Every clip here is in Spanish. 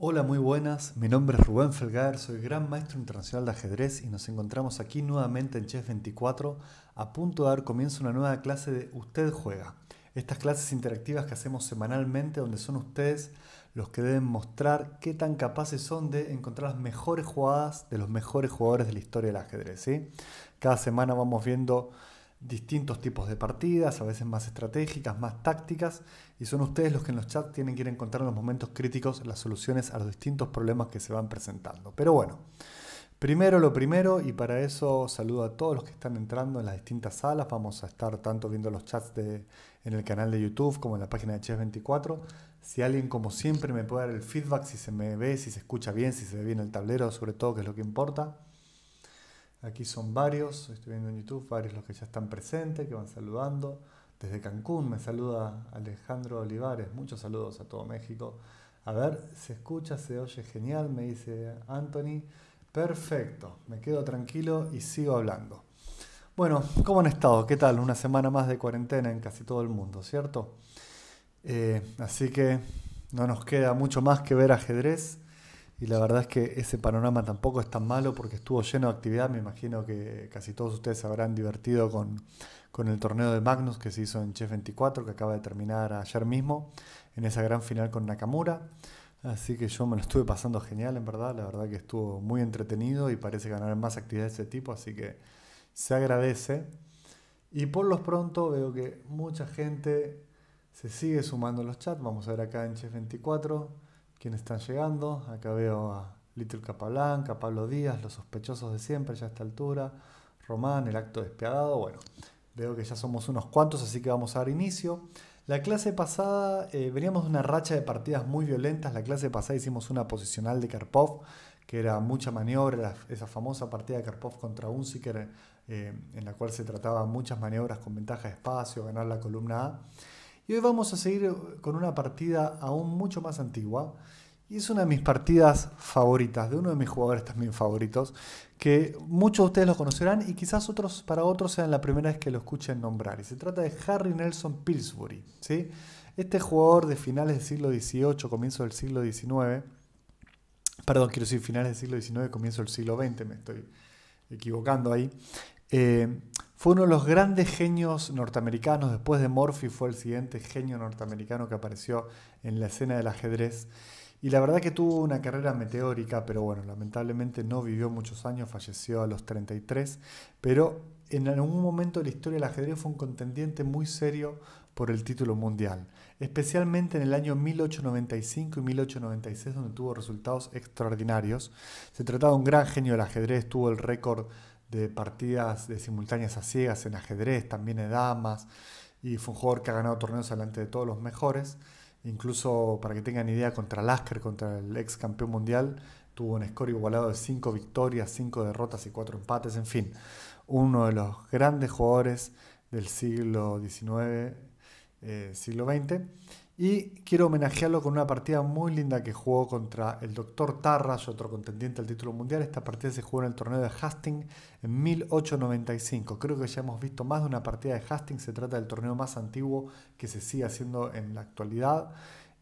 Hola, muy buenas. Mi nombre es Rubén Felgar, soy gran maestro internacional de ajedrez y nos encontramos aquí nuevamente en Chess 24 a punto de dar comienzo a una nueva clase de Usted juega. Estas clases interactivas que hacemos semanalmente donde son ustedes los que deben mostrar qué tan capaces son de encontrar las mejores jugadas de los mejores jugadores de la historia del ajedrez. Cada semana vamos viendo distintos tipos de partidas, a veces más estratégicas, más tácticas, y son ustedes los que en los chats tienen que ir a encontrar en los momentos críticos las soluciones a los distintos problemas que se van presentando. Pero bueno, primero lo primero, y para eso saludo a todos los que están entrando en las distintas salas, vamos a estar tanto viendo los chats en el canal de YouTube como en la página de Chess24. Si alguien como siempre me puede dar el feedback, si se me ve, si se escucha bien, si se ve bien el tablero, sobre todo, que es lo que importa. Aquí son varios, estoy viendo en YouTube, varios los que ya están presentes, que van saludando. Desde Cancún me saluda Alejandro Olivares, muchos saludos a todo México. A ver, se escucha, se oye genial, me dice Anthony. Perfecto, me quedo tranquilo y sigo hablando. Bueno, ¿cómo han estado? ¿Qué tal? Una semana más de cuarentena en casi todo el mundo, ¿cierto? Eh, así que no nos queda mucho más que ver ajedrez y la verdad es que ese panorama tampoco es tan malo porque estuvo lleno de actividad. Me imagino que casi todos ustedes se habrán divertido con, el torneo de Magnus que se hizo en Chef 24, que acaba de terminar ayer mismo, en esa gran final con Nakamura. Así que yo me lo estuve pasando genial, en verdad. La verdad que estuvo muy entretenido y parece ganar más actividad de ese tipo, así que se agradece. Y por los pronto veo que mucha gente se sigue sumando los chats. Vamos a ver acá en Chef 24 quienes están llegando. Acá veo a Little Capablanca, Pablo Díaz, los sospechosos de siempre ya a esta altura, Román, el acto despiadado. Bueno, veo que ya somos unos cuantos, así que vamos a dar inicio. La clase pasada eh, veníamos de una racha de partidas muy violentas. La clase pasada hicimos una posicional de Karpov, que era mucha maniobra, esa famosa partida de Karpov contra Unziker, eh, en la cual se trataba muchas maniobras con ventaja de espacio, ganar la columna A. Y hoy vamos a seguir con una partida aún mucho más antigua. Y es una de mis partidas favoritas, de uno de mis jugadores también favoritos, que muchos de ustedes lo conocerán y quizás otros para otros sean la primera vez que lo escuchen nombrar. Y se trata de Harry Nelson Pillsbury. ¿sí? Este jugador de finales del siglo XVIII, comienzo del siglo XIX, perdón, quiero decir finales del siglo XIX, comienzo del siglo XX, me estoy equivocando ahí. Eh, fue uno de los grandes genios norteamericanos, después de Morphy fue el siguiente genio norteamericano que apareció en la escena del ajedrez. Y la verdad que tuvo una carrera meteórica, pero bueno, lamentablemente no vivió muchos años, falleció a los 33, pero en algún momento de la historia del ajedrez fue un contendiente muy serio por el título mundial, especialmente en el año 1895 y 1896 donde tuvo resultados extraordinarios. Se trataba de un gran genio del ajedrez, tuvo el récord de partidas de simultáneas a ciegas en ajedrez, también en damas, y fue un jugador que ha ganado torneos delante de todos los mejores. Incluso, para que tengan idea, contra Lasker, contra el ex campeón mundial, tuvo un score igualado de 5 victorias, 5 derrotas y 4 empates, en fin, uno de los grandes jugadores del siglo XIX, eh, siglo XX. Y quiero homenajearlo con una partida muy linda que jugó contra el Dr. Tarras, otro contendiente al título mundial. Esta partida se jugó en el torneo de Hastings en 1895. Creo que ya hemos visto más de una partida de Hastings. Se trata del torneo más antiguo que se sigue haciendo en la actualidad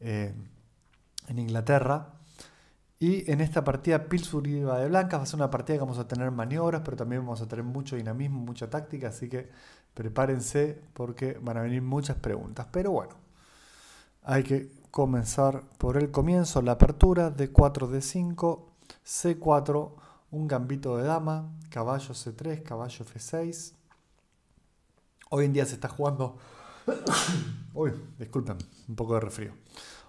eh, en Inglaterra. Y en esta partida Pillsbury iba de blancas. Va a ser una partida que vamos a tener maniobras, pero también vamos a tener mucho dinamismo, mucha táctica. Así que prepárense porque van a venir muchas preguntas. Pero bueno. Hay que comenzar por el comienzo, la apertura de 4 d 5, C4, un gambito de dama, caballo C3, caballo F6. Hoy en día se está jugando... Uy, disculpen, un poco de refrío.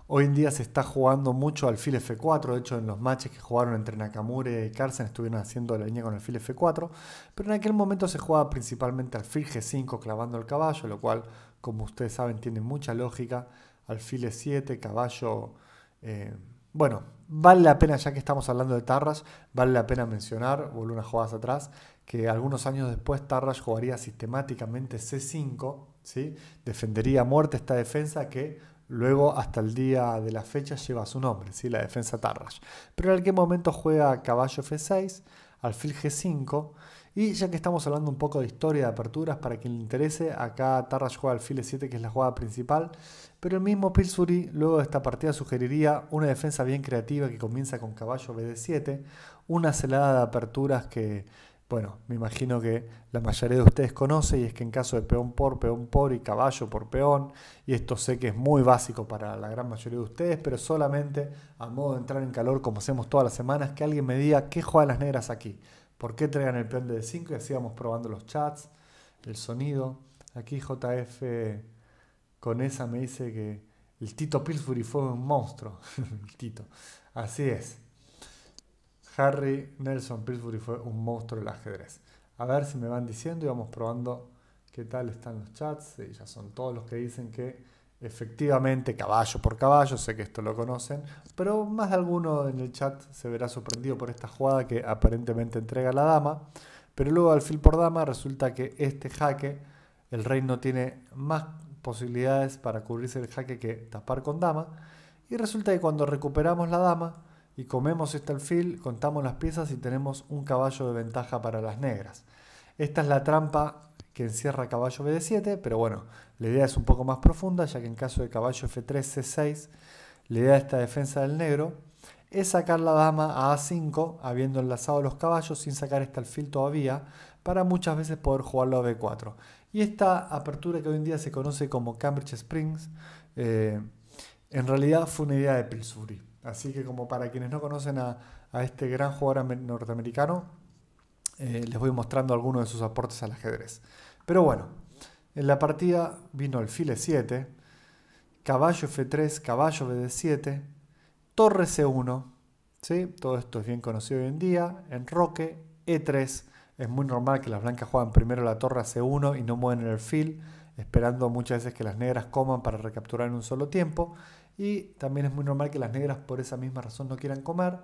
Hoy en día se está jugando mucho alfil F4, de hecho en los matches que jugaron entre Nakamura y Carlsen estuvieron haciendo la línea con el alfil F4, pero en aquel momento se jugaba principalmente alfil G5 clavando el caballo, lo cual, como ustedes saben, tiene mucha lógica alfil e 7, caballo. Eh, bueno, vale la pena, ya que estamos hablando de Tarras, vale la pena mencionar, vuelvo unas jugadas atrás, que algunos años después Tarrash jugaría sistemáticamente C5, ¿sí? defendería a muerte esta defensa que luego hasta el día de la fecha lleva su nombre, ¿sí? la defensa Tarrash. Pero en algún momento juega caballo F6, alfil G5 y ya que estamos hablando un poco de historia de aperturas, para quien le interese, acá Tarras juega file 7 que es la jugada principal, pero el mismo pilsuri luego de esta partida sugeriría una defensa bien creativa que comienza con caballo BD7, una celada de aperturas que, bueno, me imagino que la mayoría de ustedes conoce y es que en caso de peón por, peón por y caballo por peón, y esto sé que es muy básico para la gran mayoría de ustedes, pero solamente a modo de entrar en calor como hacemos todas las semanas, que alguien me diga qué juegan las negras aquí. ¿Por qué traigan el peón de 5? Y así probando los chats, el sonido. Aquí JF con esa me dice que el Tito Pillsbury fue un monstruo. el Tito. Así es. Harry Nelson Pillsbury fue un monstruo del ajedrez. A ver si me van diciendo y vamos probando qué tal están los chats. Y ya son todos los que dicen que Efectivamente, caballo por caballo, sé que esto lo conocen, pero más de alguno en el chat se verá sorprendido por esta jugada que aparentemente entrega la dama, pero luego alfil por dama resulta que este jaque, el rey no tiene más posibilidades para cubrirse el jaque que tapar con dama, y resulta que cuando recuperamos la dama y comemos este alfil, contamos las piezas y tenemos un caballo de ventaja para las negras. Esta es la trampa que encierra caballo B7, pero bueno, la idea es un poco más profunda, ya que en caso de caballo F3, C6, la idea de esta defensa del negro es sacar la dama a A5, habiendo enlazado los caballos sin sacar este alfil todavía, para muchas veces poder jugarlo a B4. Y esta apertura que hoy en día se conoce como Cambridge Springs, eh, en realidad fue una idea de Pilsuri. Así que como para quienes no conocen a, este gran jugador norteamericano, eh, les voy mostrando algunos de sus aportes al ajedrez. Pero bueno, en la partida vino alfil e7, caballo f3, caballo bd 7 torre c1, ¿sí? todo esto es bien conocido hoy en día, enroque, e3, es muy normal que las blancas jueguen primero la torre c1 y no mueven el alfil, esperando muchas veces que las negras coman para recapturar en un solo tiempo, y también es muy normal que las negras por esa misma razón no quieran comer,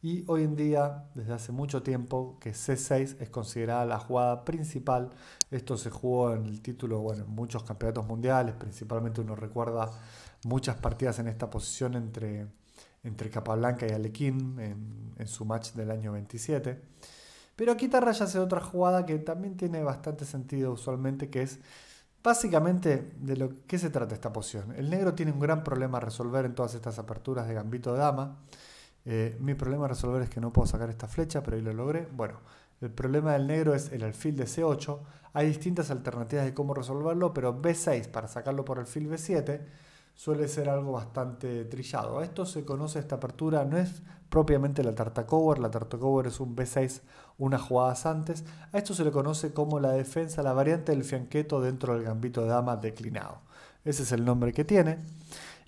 y hoy en día, desde hace mucho tiempo, que C6 es considerada la jugada principal esto se jugó en el título, bueno, en muchos campeonatos mundiales, principalmente uno recuerda muchas partidas en esta posición entre, entre Capablanca y Alequín en, su match del año 27. Pero aquí Tarraya hace otra jugada que también tiene bastante sentido usualmente, que es básicamente de lo que se trata esta posición. El negro tiene un gran problema a resolver en todas estas aperturas de gambito de dama. Eh, mi problema a resolver es que no puedo sacar esta flecha, pero ahí lo logré. Bueno, el problema del negro es el alfil de C8. Hay distintas alternativas de cómo resolverlo, pero B6 para sacarlo por el fil B7 suele ser algo bastante trillado. A Esto se conoce, esta apertura no es propiamente la tarta la tarta es un B6 unas jugadas antes. A esto se le conoce como la defensa, la variante del fianqueto dentro del gambito de dama declinado. Ese es el nombre que tiene.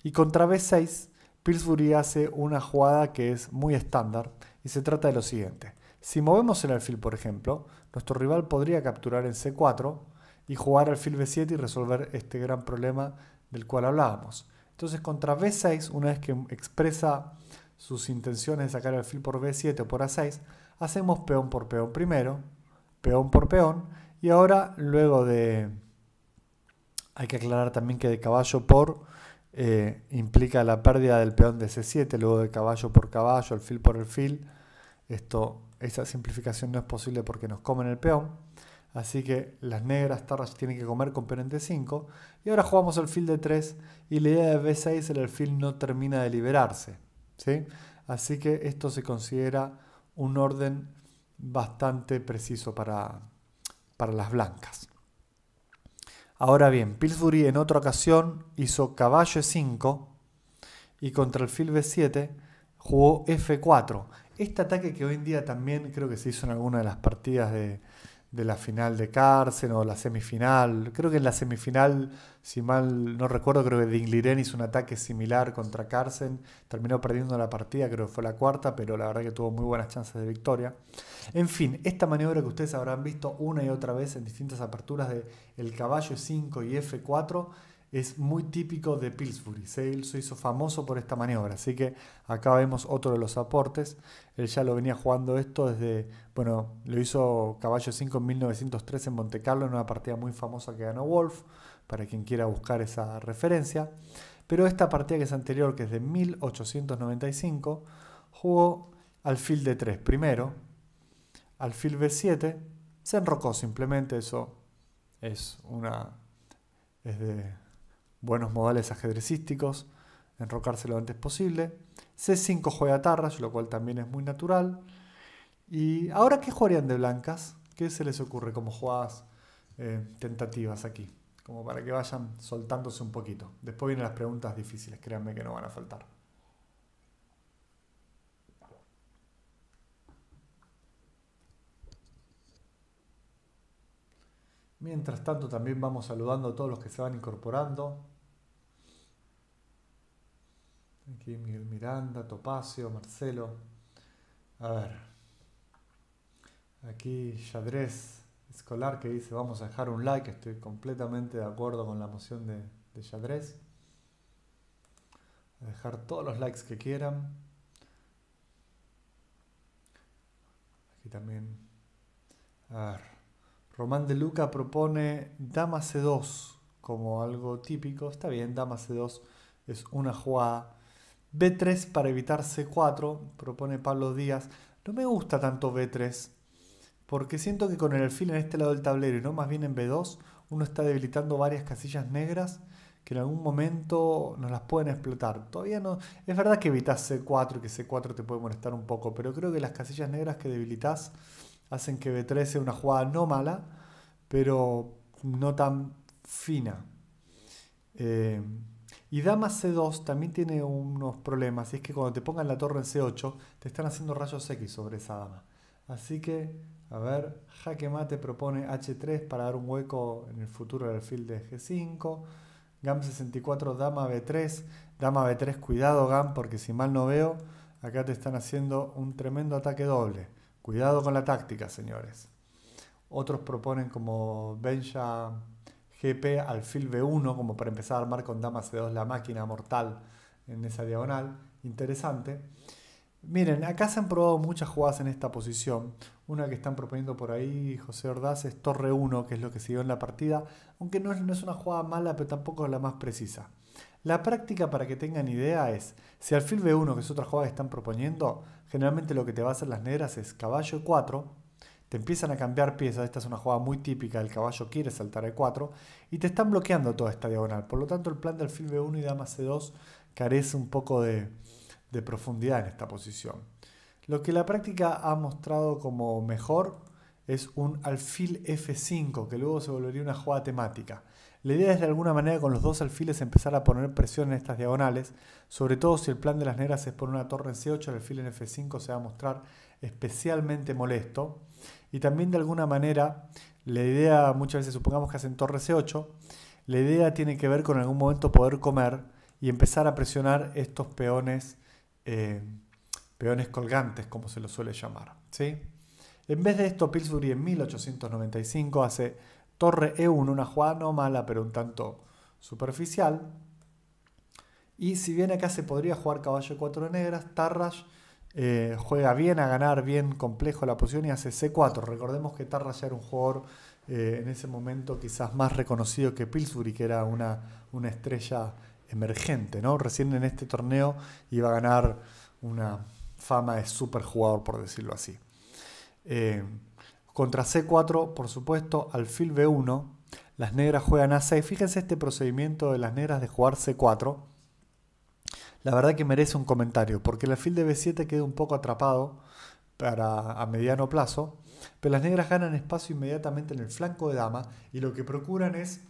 Y contra B6, Pillsbury hace una jugada que es muy estándar y se trata de lo siguiente. Si movemos el alfil, por ejemplo, nuestro rival podría capturar en C4 y jugar alfil B7 y resolver este gran problema del cual hablábamos. Entonces contra B6, una vez que expresa sus intenciones de sacar el alfil por B7 o por A6, hacemos peón por peón primero, peón por peón, y ahora luego de... Hay que aclarar también que de caballo por eh, implica la pérdida del peón de C7, luego de caballo por caballo, alfil por alfil. Esto esa simplificación no es posible porque nos comen el peón. Así que las negras tarras tienen que comer con peón 5 Y ahora jugamos el fil de 3 y la idea de B6 el alfil no termina de liberarse. ¿sí? Así que esto se considera un orden bastante preciso para, para las blancas. Ahora bien, Pillsbury en otra ocasión hizo caballo E5 y contra el fil B7 jugó F4. Este ataque que hoy en día también creo que se hizo en alguna de las partidas de, la final de Carson o la semifinal. Creo que en la semifinal, si mal no recuerdo, creo que Dingliren hizo un ataque similar contra Carson. Terminó perdiendo la partida, creo que fue la cuarta, pero la verdad que tuvo muy buenas chances de victoria. En fin, esta maniobra que ustedes habrán visto una y otra vez en distintas aperturas de el caballo 5 y F4 es muy típico de Pillsbury. Sale se hizo famoso por esta maniobra, así que acá vemos otro de los aportes. Él ya lo venía jugando esto desde, bueno, lo hizo caballo 5 en 1903 en Monte Carlo en una partida muy famosa que ganó Wolf, para quien quiera buscar esa referencia. Pero esta partida que es anterior, que es de 1895, jugó al alfil de 3 primero, Al alfil b7, se enrocó simplemente, eso es una... Es de buenos modales ajedrecísticos, enrocarse lo antes posible. C5 juega tarras, lo cual también es muy natural. ¿Y ahora qué jugarían de blancas? ¿Qué se les ocurre como jugadas eh, tentativas aquí? Como para que vayan soltándose un poquito. Después vienen las preguntas difíciles, créanme que no van a faltar. Mientras tanto también vamos saludando a todos los que se van incorporando. Aquí Miguel Miranda, Topacio, Marcelo. A ver. Aquí Yadrez Escolar que dice vamos a dejar un like. Estoy completamente de acuerdo con la moción de, de Yadrez. A dejar todos los likes que quieran. Aquí también. A ver. Román de Luca propone Dama C2 como algo típico. Está bien, Dama C2 es una jugada B3 para evitar C4, propone Pablo Díaz. No me gusta tanto B3, porque siento que con el alfil en este lado del tablero y no más bien en B2, uno está debilitando varias casillas negras que en algún momento nos las pueden explotar. Todavía no. Es verdad que evitas C4 y que C4 te puede molestar un poco, pero creo que las casillas negras que debilitas hacen que B3 sea una jugada no mala, pero no tan fina. Eh, y dama C2 también tiene unos problemas, y es que cuando te pongan la torre en C8, te están haciendo rayos X sobre esa dama. Así que, a ver, jaque mate propone H3 para dar un hueco en el futuro del field de G5. Gam 64, dama B3. Dama B3, cuidado Gam, porque si mal no veo, acá te están haciendo un tremendo ataque doble. Cuidado con la táctica, señores. Otros proponen como Benja GP alfil B1 como para empezar a armar con dama C2 la máquina mortal en esa diagonal. Interesante. Miren, acá se han probado muchas jugadas en esta posición. Una que están proponiendo por ahí José Ordaz es Torre 1, que es lo que siguió en la partida, aunque no es, no es una jugada mala, pero tampoco es la más precisa. La práctica, para que tengan idea, es si alfil B1, que es otra jugada que están proponiendo, generalmente lo que te va a hacer las negras es caballo 4, te empiezan a cambiar piezas, esta es una jugada muy típica, el caballo quiere saltar E4 y te están bloqueando toda esta diagonal. Por lo tanto, el plan de alfil B1 y dama C2 carece un poco de, de profundidad en esta posición. Lo que la práctica ha mostrado como mejor es un alfil F5, que luego se volvería una jugada temática. La idea es de alguna manera con los dos alfiles empezar a poner presión en estas diagonales, sobre todo si el plan de las negras es poner una torre en C8, el alfil en F5 se va a mostrar especialmente molesto. Y también de alguna manera, la idea, muchas veces supongamos que hacen torre C8, la idea tiene que ver con en algún momento poder comer y empezar a presionar estos peones, eh, peones colgantes, como se los suele llamar. ¿sí? En vez de esto, Pillsbury en 1895 hace torre E1, una jugada no mala, pero un tanto superficial. Y si bien acá se podría jugar caballo 4 de negras, Tarrash eh, juega bien a ganar, bien complejo la posición y hace C4. Recordemos que Tarra ya era un jugador eh, en ese momento quizás más reconocido que Pillsbury, que era una, estrella emergente, ¿no? Recién en este torneo iba a ganar una fama de jugador, por decirlo así. Eh, contra C4, por supuesto, alfil B1, las negras juegan A6. Fíjense este procedimiento de las negras de jugar C4 la verdad que merece un comentario, porque el alfil de B7 queda un poco atrapado para, a mediano plazo, pero las negras ganan espacio inmediatamente en el flanco de dama y lo que procuran es,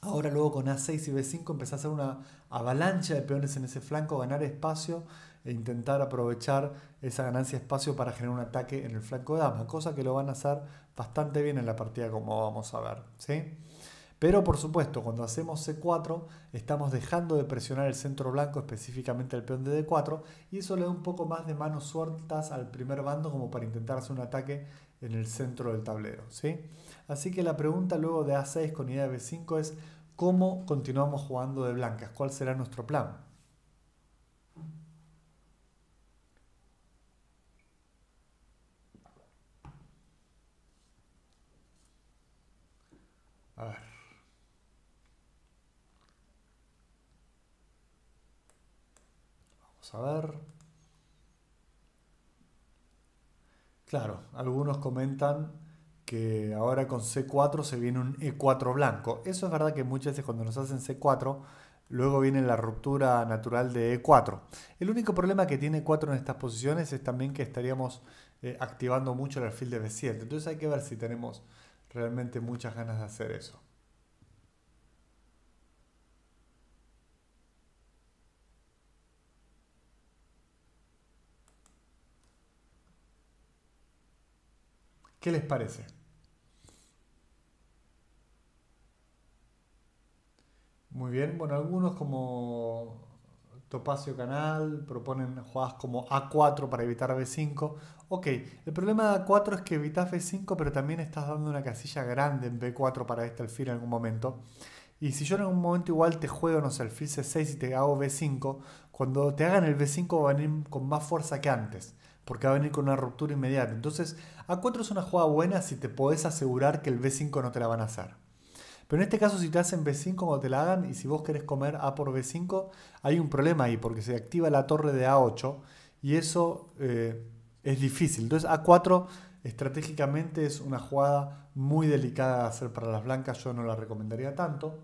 ahora luego con A6 y B5, empezar a hacer una avalancha de peones en ese flanco, ganar espacio e intentar aprovechar esa ganancia de espacio para generar un ataque en el flanco de dama, cosa que lo van a hacer bastante bien en la partida como vamos a ver. ¿sí? Pero por supuesto, cuando hacemos C4, estamos dejando de presionar el centro blanco, específicamente el peón de D4, y eso le da un poco más de manos sueltas al primer bando como para intentar hacer un ataque en el centro del tablero. ¿sí? Así que la pregunta luego de A6 con idea de B5 es, ¿cómo continuamos jugando de blancas? ¿Cuál será nuestro plan? a ver. Claro, algunos comentan que ahora con C4 se viene un E4 blanco. Eso es verdad que muchas veces cuando nos hacen C4, luego viene la ruptura natural de E4. El único problema que tiene E4 en estas posiciones es también que estaríamos eh, activando mucho el alfil de B7. Entonces hay que ver si tenemos realmente muchas ganas de hacer eso. ¿Qué les parece? Muy bien, bueno, algunos como Topacio Canal proponen jugadas como A4 para evitar B5. Ok, el problema de A4 es que evitas B5, pero también estás dando una casilla grande en B4 para este alfil en algún momento. Y si yo en algún momento igual te juego, no sé, alfil C6 y te hago B5, cuando te hagan el B5 van a ir con más fuerza que antes porque va a venir con una ruptura inmediata. Entonces, A4 es una jugada buena si te podés asegurar que el B5 no te la van a hacer. Pero en este caso, si te hacen B5 o te la hagan y si vos querés comer A por B5, hay un problema ahí porque se activa la torre de A8 y eso eh, es difícil. Entonces, A4 estratégicamente es una jugada muy delicada de hacer para las blancas, yo no la recomendaría tanto.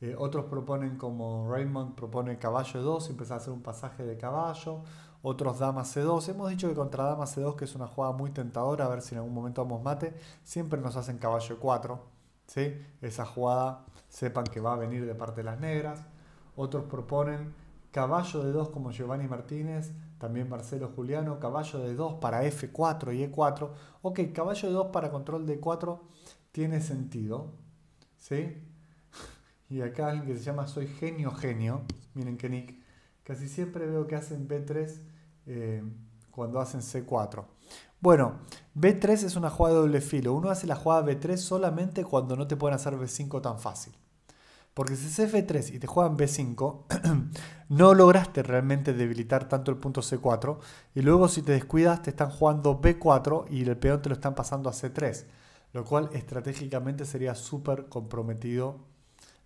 Eh, otros proponen, como Raymond propone caballo 2, empezar a hacer un pasaje de caballo otros dama c2. Hemos dicho que contra dama c2, que es una jugada muy tentadora, a ver si en algún momento vamos mate, siempre nos hacen caballo 4. ¿sí? Esa jugada sepan que va a venir de parte de las negras. Otros proponen caballo de 2 como Giovanni Martínez, también Marcelo Juliano, caballo de 2 para F4 y E4. Ok, caballo de 2 para control de 4 tiene sentido. Y acá alguien que se llama Soy Genio Genio, miren que nick, casi siempre veo que hacen B3 eh, cuando hacen C4. Bueno, B3 es una jugada de doble filo. Uno hace la jugada B3 solamente cuando no te pueden hacer B5 tan fácil. Porque si es F3 y te juegan B5, no lograste realmente debilitar tanto el punto C4. Y luego si te descuidas, te están jugando B4 y el peón te lo están pasando a C3. Lo cual estratégicamente sería súper comprometido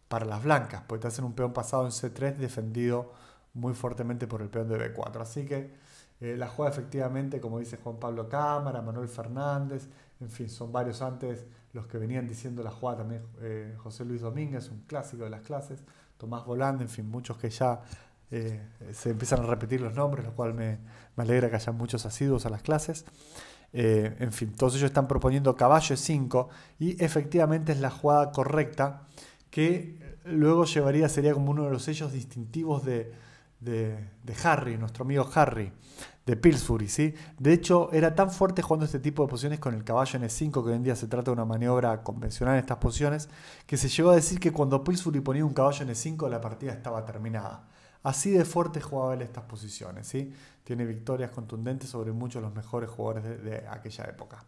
para las blancas. Porque te hacen un peón pasado en C3 defendido muy fuertemente por el peón de B4. Así que eh, la jugada efectivamente, como dice Juan Pablo Cámara, Manuel Fernández, en fin, son varios antes los que venían diciendo la jugada también eh, José Luis Domínguez, un clásico de las clases, Tomás Volante en fin, muchos que ya eh, se empiezan a repetir los nombres, lo cual me, alegra que haya muchos asiduos a las clases. en fin, todos ellos están proponiendo caballo 5 y efectivamente es la jugada correcta que luego llevaría, sería como uno de los sellos distintivos de, de, Harry, nuestro amigo Harry, de Pillsbury, ¿sí? De hecho, era tan fuerte jugando este tipo de posiciones con el caballo en E5, que hoy en día se trata de una maniobra convencional en estas posiciones, que se llegó a decir que cuando Pillsbury ponía un caballo en E5, la partida estaba terminada. Así de fuerte jugaba él estas posiciones, ¿sí? Tiene victorias contundentes sobre muchos de los mejores jugadores de, de aquella época.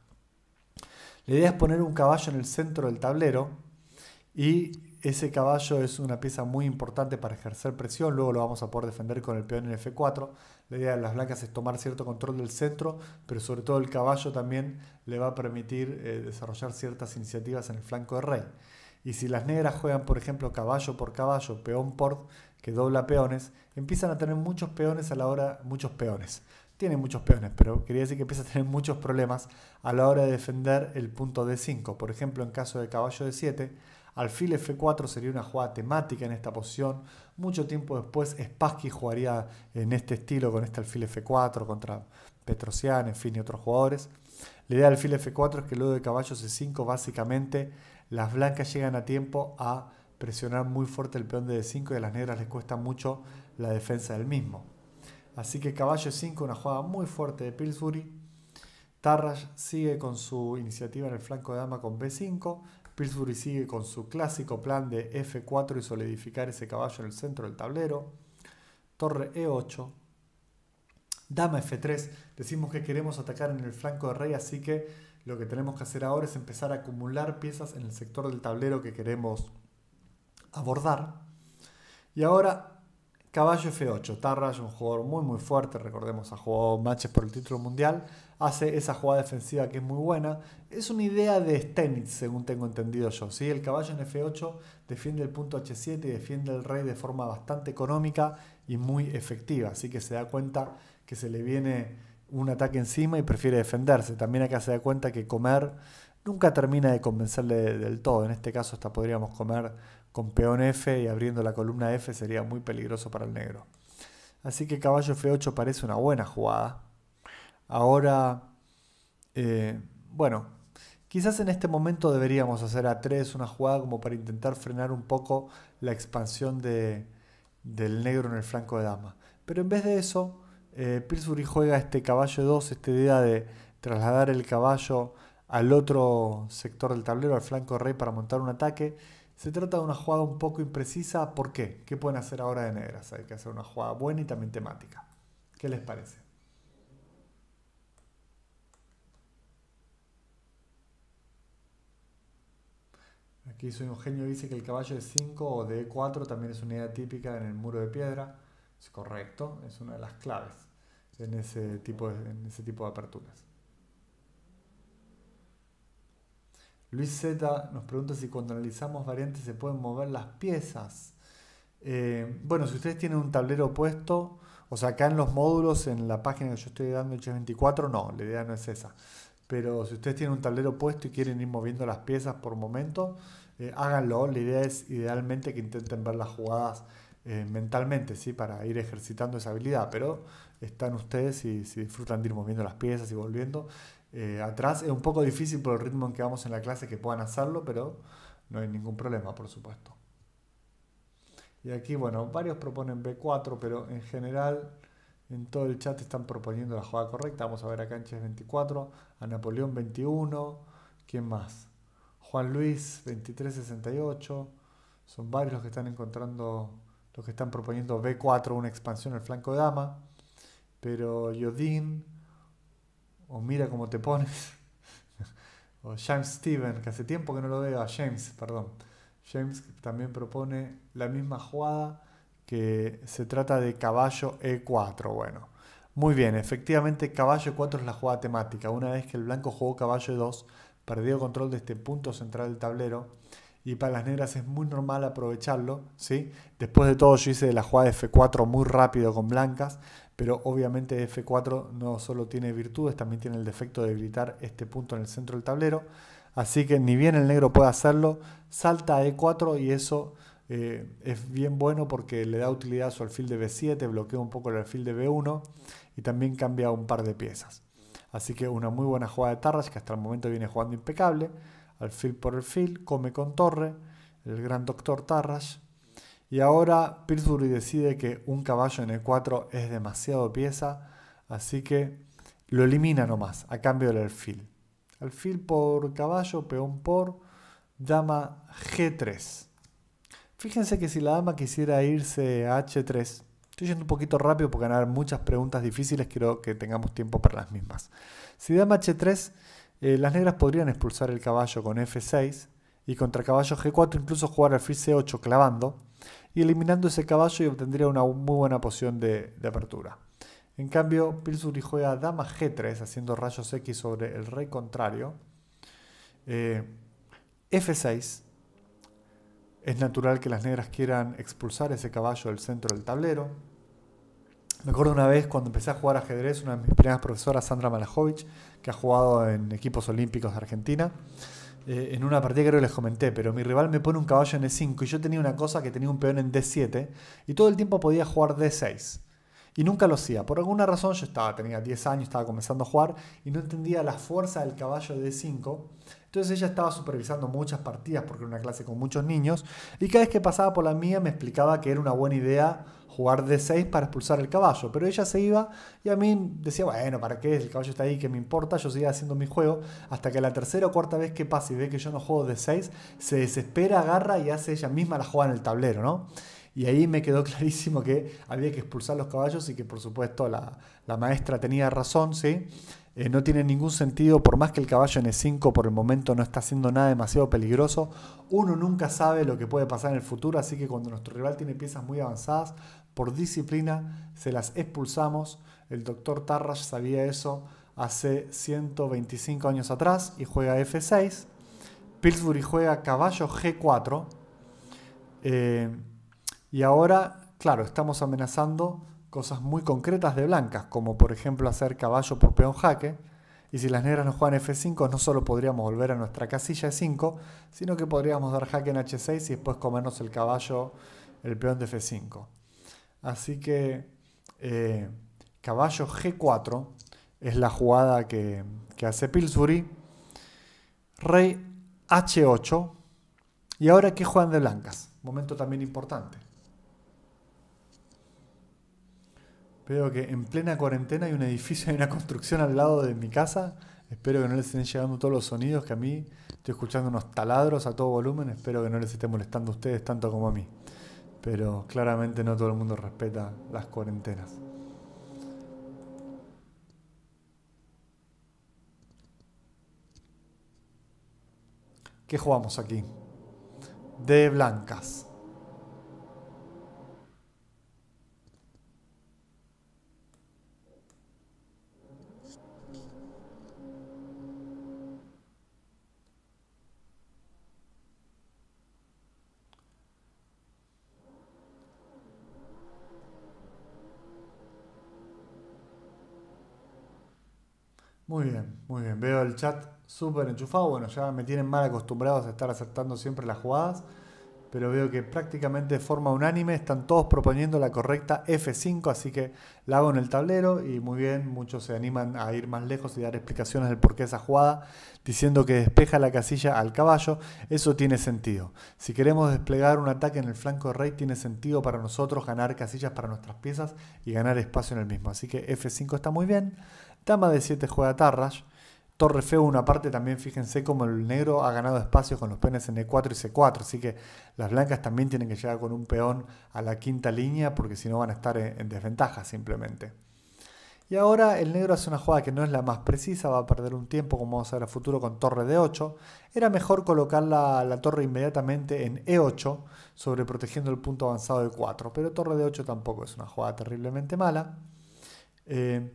La idea es poner un caballo en el centro del tablero y ese caballo es una pieza muy importante para ejercer presión, luego lo vamos a poder defender con el peón en F4. La idea de las blancas es tomar cierto control del centro, pero sobre todo el caballo también le va a permitir eh, desarrollar ciertas iniciativas en el flanco de rey. Y si las negras juegan, por ejemplo, caballo por caballo, peón por, que dobla peones, empiezan a tener muchos peones a la hora, muchos peones. Tienen muchos peones, pero quería decir que empiezan a tener muchos problemas a la hora de defender el punto D5. Por ejemplo, en caso de caballo de 7 Alfil F4 sería una jugada temática en esta posición. Mucho tiempo después Spassky jugaría en este estilo con este alfil F4 contra Petrosian, en fin, y otros jugadores. La idea del alfil F4 es que luego de caballo C5 básicamente las blancas llegan a tiempo a presionar muy fuerte el peón de D5 y a las negras les cuesta mucho la defensa del mismo. Así que caballo 5, una jugada muy fuerte de Pillsbury. Tarras sigue con su iniciativa en el flanco de dama con B5. Pillsbury sigue con su clásico plan de F4 y solidificar ese caballo en el centro del tablero. Torre E8. Dama F3. Decimos que queremos atacar en el flanco de rey, así que lo que tenemos que hacer ahora es empezar a acumular piezas en el sector del tablero que queremos abordar. Y ahora caballo F8. es un jugador muy muy fuerte, recordemos, ha jugado matches por el título mundial hace esa jugada defensiva que es muy buena. Es una idea de Stenitz, según tengo entendido yo. El caballo en F8 defiende el punto H7 y defiende el rey de forma bastante económica y muy efectiva. Así que se da cuenta que se le viene un ataque encima y prefiere defenderse. También acá se da cuenta que comer nunca termina de convencerle del todo. En este caso hasta podríamos comer con peón F y abriendo la columna F sería muy peligroso para el negro. Así que caballo F8 parece una buena jugada. Ahora, eh, bueno, quizás en este momento deberíamos hacer a 3 una jugada como para intentar frenar un poco la expansión del negro en el flanco de dama. Pero en vez de eso, eh, juega este caballo 2, esta idea de trasladar el caballo al otro sector del tablero, al flanco rey, para montar un ataque. Se trata de una jugada un poco imprecisa. ¿Por qué? ¿Qué pueden hacer ahora de negras? Hay que hacer una jugada buena y también temática. ¿Qué les parece? Aquí soy ingenio dice que el caballo de 5 o de 4 también es una idea típica en el muro de piedra. Es correcto, es una de las claves en ese tipo de, en ese tipo de aperturas. Luis Z nos pregunta si cuando analizamos variantes se pueden mover las piezas. Eh, bueno, si ustedes tienen un tablero puesto, o sea, acá en los módulos, en la página que yo estoy dando, el 24 no, la idea no es esa pero si ustedes tienen un tablero puesto y quieren ir moviendo las piezas por momento, eh, háganlo. La idea es idealmente que intenten ver las jugadas eh, mentalmente, ¿sí? para ir ejercitando esa habilidad, pero están ustedes y si disfrutan de ir moviendo las piezas y volviendo. Eh, atrás es un poco difícil por el ritmo en que vamos en la clase que puedan hacerlo, pero no hay ningún problema, por supuesto. Y aquí, bueno, varios proponen B4, pero en general en todo el chat están proponiendo la jugada correcta. Vamos a ver a Canches 24, a Napoleón 21. ¿Quién más? Juan Luis 2368. Son varios los que están encontrando, los que están proponiendo B4, una expansión al flanco de dama. Pero Yodin, o mira cómo te pones, o James Steven, que hace tiempo que no lo veo, a James, perdón. James también propone la misma jugada que se trata de caballo E4. Bueno, muy bien, efectivamente caballo E4 es la jugada temática. Una vez que el blanco jugó caballo E2, perdió control de este punto central del tablero y para las negras es muy normal aprovecharlo, ¿sí? Después de todo yo hice la jugada de F4 muy rápido con blancas, pero obviamente F4 no solo tiene virtudes, también tiene el defecto de debilitar este punto en el centro del tablero, así que ni bien el negro puede hacerlo, salta E4 y eso eh, es bien bueno porque le da utilidad a su alfil de B7, bloquea un poco el alfil de B1 y también cambia un par de piezas. Así que una muy buena jugada de Tarras que hasta el momento viene jugando impecable. Alfil por alfil, come con torre, el gran doctor Tarras Y ahora Pilsbury decide que un caballo en E4 es demasiado pieza, así que lo elimina nomás a cambio del alfil. Alfil por caballo, peón por, llama G3. Fíjense que si la dama quisiera irse a H3, estoy yendo un poquito rápido porque van a haber muchas preguntas difíciles, quiero que tengamos tiempo para las mismas. Si dama H3, eh, las negras podrían expulsar el caballo con F6 y contra caballo G4 incluso jugar al f C8 clavando y eliminando ese caballo y obtendría una muy buena posición de, apertura. En cambio, Pilsuri juega dama G3 haciendo rayos X sobre el rey contrario. Eh, F6 es natural que las negras quieran expulsar ese caballo del centro del tablero. Me acuerdo una vez cuando empecé a jugar ajedrez, una de mis primeras profesoras, Sandra Malajovic, que ha jugado en equipos olímpicos de Argentina, eh, en una partida creo que les comenté, pero mi rival me pone un caballo en E5 y yo tenía una cosa que tenía un peón en D7 y todo el tiempo podía jugar D6. Y nunca lo hacía. Por alguna razón yo estaba, tenía 10 años, estaba comenzando a jugar y no entendía la fuerza del caballo de 5. Entonces ella estaba supervisando muchas partidas porque era una clase con muchos niños y cada vez que pasaba por la mía me explicaba que era una buena idea jugar de 6 para expulsar el caballo, pero ella se iba y a mí decía, bueno, ¿para qué? El caballo está ahí, ¿qué me importa? Yo seguía haciendo mi juego hasta que la tercera o cuarta vez que pasa y ve que yo no juego de 6, se desespera, agarra y hace ella misma la jugada en el tablero, ¿no? Y ahí me quedó clarísimo que había que expulsar los caballos y que por supuesto la, la maestra tenía razón, ¿sí? Eh, no tiene ningún sentido, por más que el caballo en 5 por el momento no está haciendo nada demasiado peligroso, uno nunca sabe lo que puede pasar en el futuro, así que cuando nuestro rival tiene piezas muy avanzadas, por disciplina se las expulsamos. El doctor Tarrash sabía eso hace 125 años atrás y juega F6. Pillsbury juega caballo G4. Eh, y ahora, claro, estamos amenazando cosas muy concretas de blancas, como por ejemplo hacer caballo por peón jaque. Y si las negras nos juegan F5, no solo podríamos volver a nuestra casilla de 5 sino que podríamos dar jaque en H6 y después comernos el caballo, el peón de F5. Así que eh, caballo G4 es la jugada que, hace Pillsbury. Rey H8. ¿Y ahora qué juegan de blancas? Momento también importante. Veo que en plena cuarentena hay un edificio, y una construcción al lado de mi casa. Espero que no les estén llegando todos los sonidos que a mí. Estoy escuchando unos taladros a todo volumen. Espero que no les esté molestando a ustedes tanto como a mí. Pero claramente no todo el mundo respeta las cuarentenas. ¿Qué jugamos aquí? De blancas. Muy bien, muy bien. Veo el chat súper enchufado. Bueno, ya me tienen mal acostumbrados a estar aceptando siempre las jugadas. Pero veo que prácticamente de forma unánime están todos proponiendo la correcta F5, así que la hago en el tablero y muy bien, muchos se animan a ir más lejos y dar explicaciones del porqué qué esa jugada, diciendo que despeja la casilla al caballo, eso tiene sentido. Si queremos desplegar un ataque en el flanco de rey, tiene sentido para nosotros ganar casillas para nuestras piezas y ganar espacio en el mismo, así que F5 está muy bien. Tama de 7 juega Tarrash. Torre feo una parte también fíjense como el negro ha ganado espacio con los peones en E4 y C4, así que las blancas también tienen que llegar con un peón a la quinta línea porque si no van a estar en, desventaja simplemente. Y ahora el negro hace una jugada que no es la más precisa, va a perder un tiempo como vamos a ver a futuro con torre D8. Era mejor colocar la, torre inmediatamente en E8, protegiendo el punto avanzado de 4, pero torre D8 tampoco es una jugada terriblemente mala. Eh,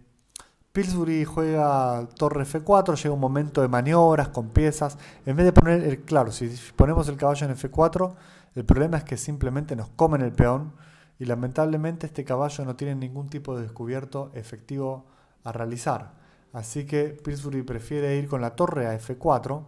Pillsbury juega torre F4, llega un momento de maniobras con piezas. En vez de poner, el, claro, si ponemos el caballo en F4, el problema es que simplemente nos comen el peón y lamentablemente este caballo no tiene ningún tipo de descubierto efectivo a realizar. Así que Pillsbury prefiere ir con la torre a F4.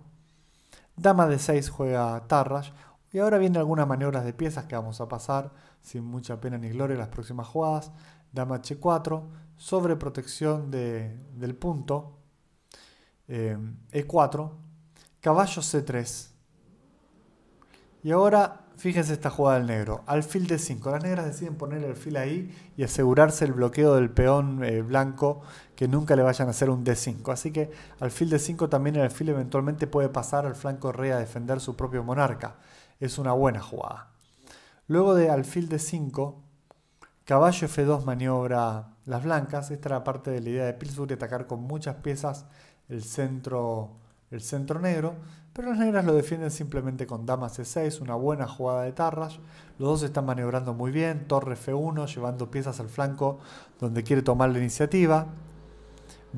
Dama de 6 juega Tarrash. Y ahora vienen algunas maniobras de piezas que vamos a pasar sin mucha pena ni gloria en las próximas jugadas. Dama H4 sobreprotección de, del punto, E4, eh, e caballo C3. Y ahora fíjense esta jugada del negro, alfil D5. Las negras deciden poner el alfil ahí y asegurarse el bloqueo del peón eh, blanco que nunca le vayan a hacer un D5. Así que alfil D5 también el alfil eventualmente puede pasar al flanco rey a defender su propio monarca. Es una buena jugada. Luego de alfil D5, caballo F2 maniobra las blancas, esta era parte de la idea de de atacar con muchas piezas el centro, el centro negro, pero las negras lo defienden simplemente con dama c6, una buena jugada de Tarras. Los dos están maniobrando muy bien, torre f1, llevando piezas al flanco donde quiere tomar la iniciativa.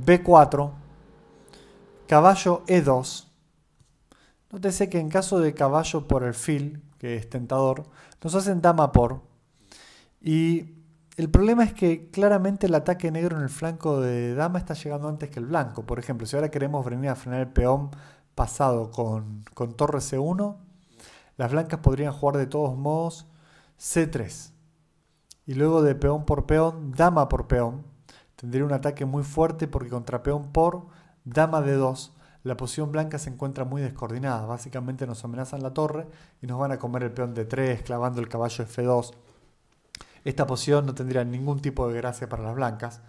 b4, caballo e2. Nótese que en caso de caballo por el fil, que es tentador, nos hacen dama por. Y el problema es que claramente el ataque negro en el flanco de dama está llegando antes que el blanco. Por ejemplo, si ahora queremos venir a frenar el peón pasado con, con torre C1, las blancas podrían jugar de todos modos C3. Y luego de peón por peón, dama por peón, tendría un ataque muy fuerte porque contra peón por dama de 2 la posición blanca se encuentra muy descoordinada. Básicamente nos amenazan la torre y nos van a comer el peón de 3, clavando el caballo F2. Esta posición no tendría ningún tipo de gracia para las blancas.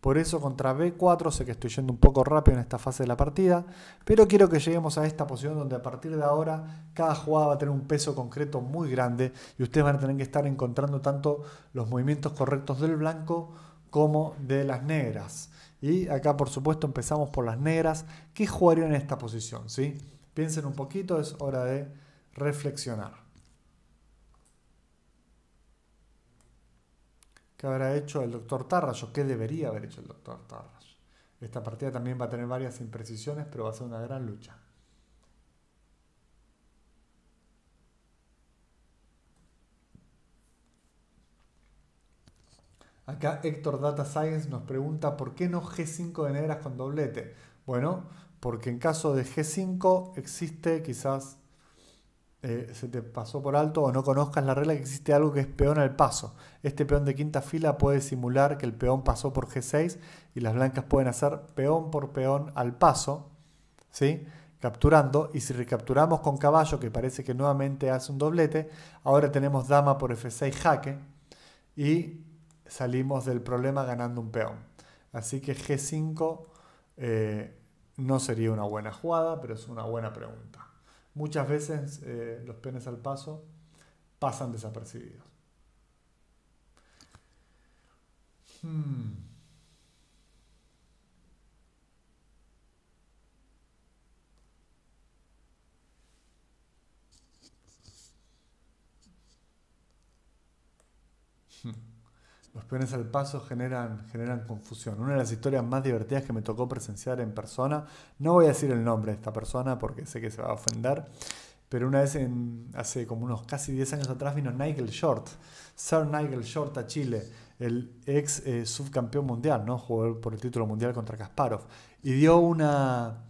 Por eso contra B4, sé que estoy yendo un poco rápido en esta fase de la partida, pero quiero que lleguemos a esta posición donde a partir de ahora cada jugada va a tener un peso concreto muy grande y ustedes van a tener que estar encontrando tanto los movimientos correctos del blanco como de las negras. Y acá por supuesto empezamos por las negras. que jugarían en esta posición? ¿sí? Piensen un poquito, es hora de reflexionar. ¿Qué habrá hecho el doctor Tarras o qué debería haber hecho el doctor Tarras? Esta partida también va a tener varias imprecisiones, pero va a ser una gran lucha. Acá Héctor Data Science nos pregunta por qué no G5 de negras con doblete. Bueno, porque en caso de G5 existe quizás eh, se te pasó por alto o no conozcas la regla que existe algo que es peón al paso. Este peón de quinta fila puede simular que el peón pasó por G6 y las blancas pueden hacer peón por peón al paso, ¿sí? capturando, y si recapturamos con caballo, que parece que nuevamente hace un doblete, ahora tenemos dama por F6 jaque y salimos del problema ganando un peón. Así que G5 eh, no sería una buena jugada, pero es una buena pregunta muchas veces eh, los penes al paso pasan desapercibidos. Hmm. los peones al paso generan, generan confusión. Una de las historias más divertidas que me tocó presenciar en persona, no voy a decir el nombre de esta persona porque sé que se va a ofender, pero una vez en, hace como unos casi 10 años atrás vino Nigel Short, Sir Nigel Short a Chile, el ex eh, subcampeón mundial, ¿no? por el título mundial contra Kasparov, y dio una,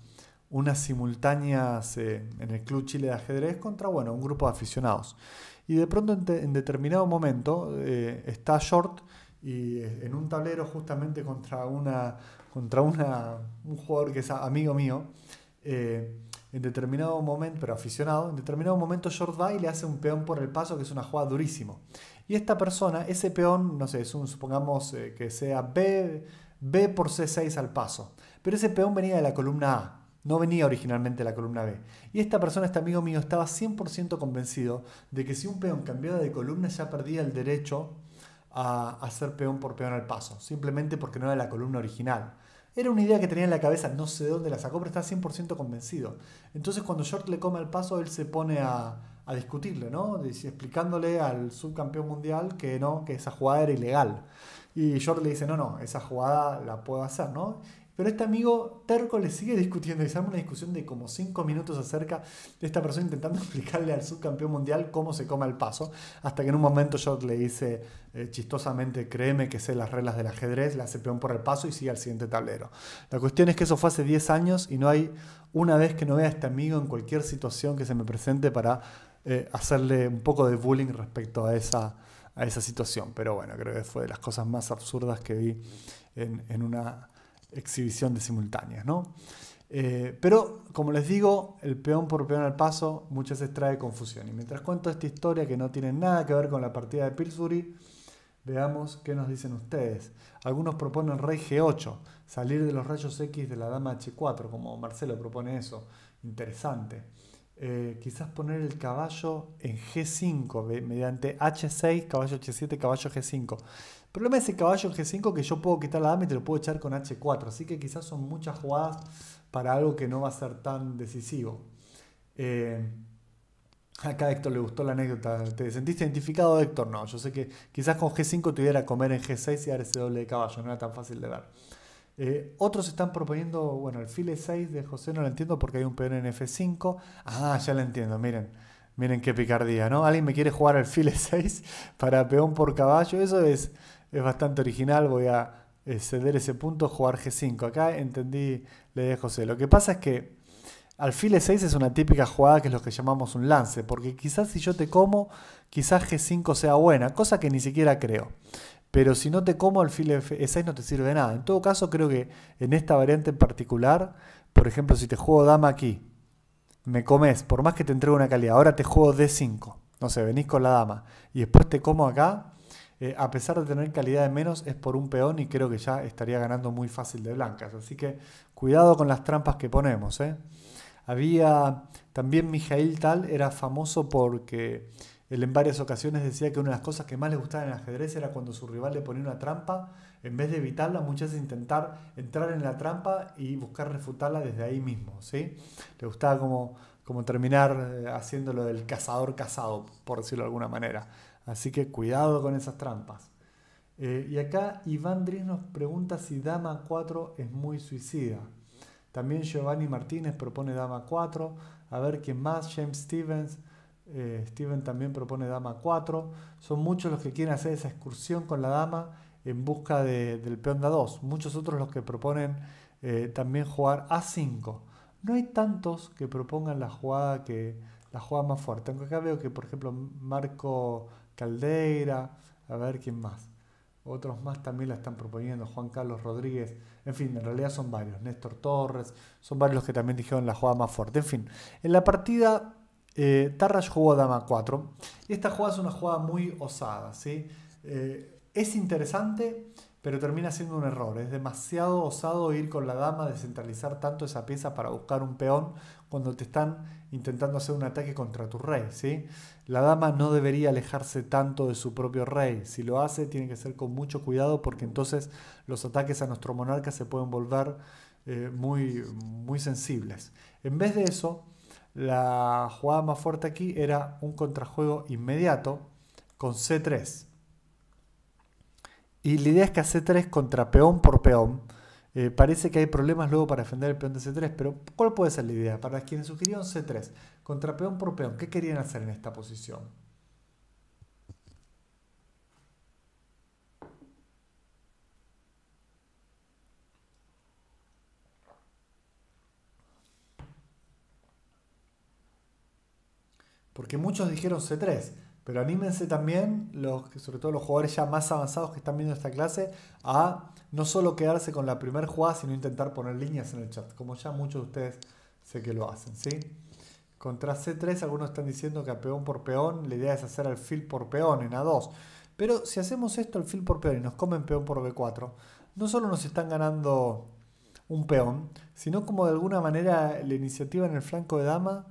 unas simultáneas eh, en el Club Chile de Ajedrez contra bueno, un grupo de aficionados y de pronto en, determinado momento eh, está short y eh, en un tablero justamente contra, una, contra un jugador que es amigo mío. Eh, en determinado momento, pero aficionado, en determinado momento Short va y le hace un peón por el paso, que es una jugada durísimo. Y esta persona, ese peón, no sé, es un, supongamos que sea B, B por C6 al paso, pero ese peón venía de la columna A. No venía originalmente la columna B. Y esta persona, este amigo mío, estaba 100% convencido de que si un peón cambiaba de columna ya perdía el derecho a, hacer peón por peón al paso, simplemente porque no era la columna original. Era una idea que tenía en la cabeza, no sé de dónde la sacó, pero está 100% convencido. Entonces cuando Short le come el paso, él se pone a, discutirle, ¿no? Explicándole al subcampeón mundial que no, que esa jugada era ilegal. Y Short le dice, no, no, esa jugada la puedo hacer, ¿no? Pero este amigo terco le sigue discutiendo y una discusión de como 5 minutos acerca de esta persona intentando explicarle al subcampeón mundial cómo se come el paso. Hasta que en un momento yo le dice eh, chistosamente, créeme que sé las reglas del ajedrez, la hace peón por el paso y sigue al siguiente tablero. La cuestión es que eso fue hace 10 años y no hay una vez que no vea a este amigo en cualquier situación que se me presente para eh, hacerle un poco de bullying respecto a esa, a esa situación. Pero bueno, creo que fue de las cosas más absurdas que vi en, en una exhibición de simultáneas, ¿no? Eh, pero, como les digo, el peón por peón al paso muchas veces trae confusión. Y mientras cuento esta historia que no tiene nada que ver con la partida de Pillsbury, veamos qué nos dicen ustedes. Algunos proponen rey G8, salir de los rayos X de la dama H4, como Marcelo propone eso. Interesante. Eh, quizás poner el caballo en G5, mediante H6, caballo H7, caballo G5. El problema es ese caballo en G5 que yo puedo quitar la dama y te lo puedo echar con H4. Así que quizás son muchas jugadas para algo que no va a ser tan decisivo. Eh, acá a Héctor le gustó la anécdota. ¿Te sentiste identificado, Héctor? No, yo sé que quizás con G5 te hubiera a comer en G6 y dar ese doble de caballo. No era tan fácil de ver. Eh, otros están proponiendo, bueno, el file 6 de José no lo entiendo porque hay un peón en F5. Ah, ya lo entiendo, miren. Miren qué picardía, ¿no? Alguien me quiere jugar al file 6 para peón por caballo. Eso es es bastante original, voy a eh, ceder ese punto, jugar G5. Acá entendí le idea José. Lo que pasa es que alfil E6 es una típica jugada que es lo que llamamos un lance, porque quizás si yo te como, quizás G5 sea buena, cosa que ni siquiera creo. Pero si no te como, alfil E6 eh, no te sirve de nada. En todo caso, creo que en esta variante en particular, por ejemplo, si te juego dama aquí, me comes, por más que te entregue una calidad, ahora te juego D5, no sé, venís con la dama, y después te como acá, eh, a pesar de tener calidad de menos, es por un peón y creo que ya estaría ganando muy fácil de blancas. Así que cuidado con las trampas que ponemos. ¿eh? Había también Mijail Tal, era famoso porque él en varias ocasiones decía que una de las cosas que más le gustaba en el ajedrez era cuando su rival le ponía una trampa, en vez de evitarla, muchas veces intentar entrar en la trampa y buscar refutarla desde ahí mismo. ¿sí? Le gustaba como, como terminar eh, haciéndolo del cazador cazado, por decirlo de alguna manera. Así que cuidado con esas trampas. Eh, y acá Iván Dries nos pregunta si Dama 4 es muy suicida. También Giovanni Martínez propone Dama 4. A ver quién más, James Stevens. Eh, Steven también propone Dama 4. Son muchos los que quieren hacer esa excursión con la Dama en busca del peón de 2 Muchos otros los que proponen eh, también jugar A5. No hay tantos que propongan la jugada que la jugada más fuerte. Aunque acá veo que, por ejemplo, Marco Caldeira, a ver quién más. Otros más también la están proponiendo, Juan Carlos Rodríguez, en fin, en realidad son varios, Néstor Torres, son varios los que también dijeron la jugada más fuerte. En fin, en la partida eh, Tarras jugó a Dama 4 y esta jugada es una jugada muy osada, ¿sí? Eh, es interesante, pero termina siendo un error, es demasiado osado ir con la dama, descentralizar tanto esa pieza para buscar un peón cuando te están intentando hacer un ataque contra tu rey. ¿sí? La dama no debería alejarse tanto de su propio rey. Si lo hace, tiene que ser con mucho cuidado porque entonces los ataques a nuestro monarca se pueden volver eh, muy, muy sensibles. En vez de eso, la jugada más fuerte aquí era un contrajuego inmediato con C3. Y la idea es que a C3 contra peón por peón eh, parece que hay problemas luego para defender el peón de C3, pero ¿cuál puede ser la idea? Para quienes sugirieron C3, contra peón por peón, ¿qué querían hacer en esta posición? Porque muchos dijeron C3, pero anímense también, los, sobre todo los jugadores ya más avanzados que están viendo esta clase, a no solo quedarse con la primera jugada, sino intentar poner líneas en el chat, como ya muchos de ustedes sé que lo hacen. ¿sí? Contra C3 algunos están diciendo que a peón por peón, la idea es hacer alfil por peón en A2. Pero si hacemos esto alfil por peón y nos comen peón por B4, no solo nos están ganando un peón, sino como de alguna manera la iniciativa en el flanco de dama...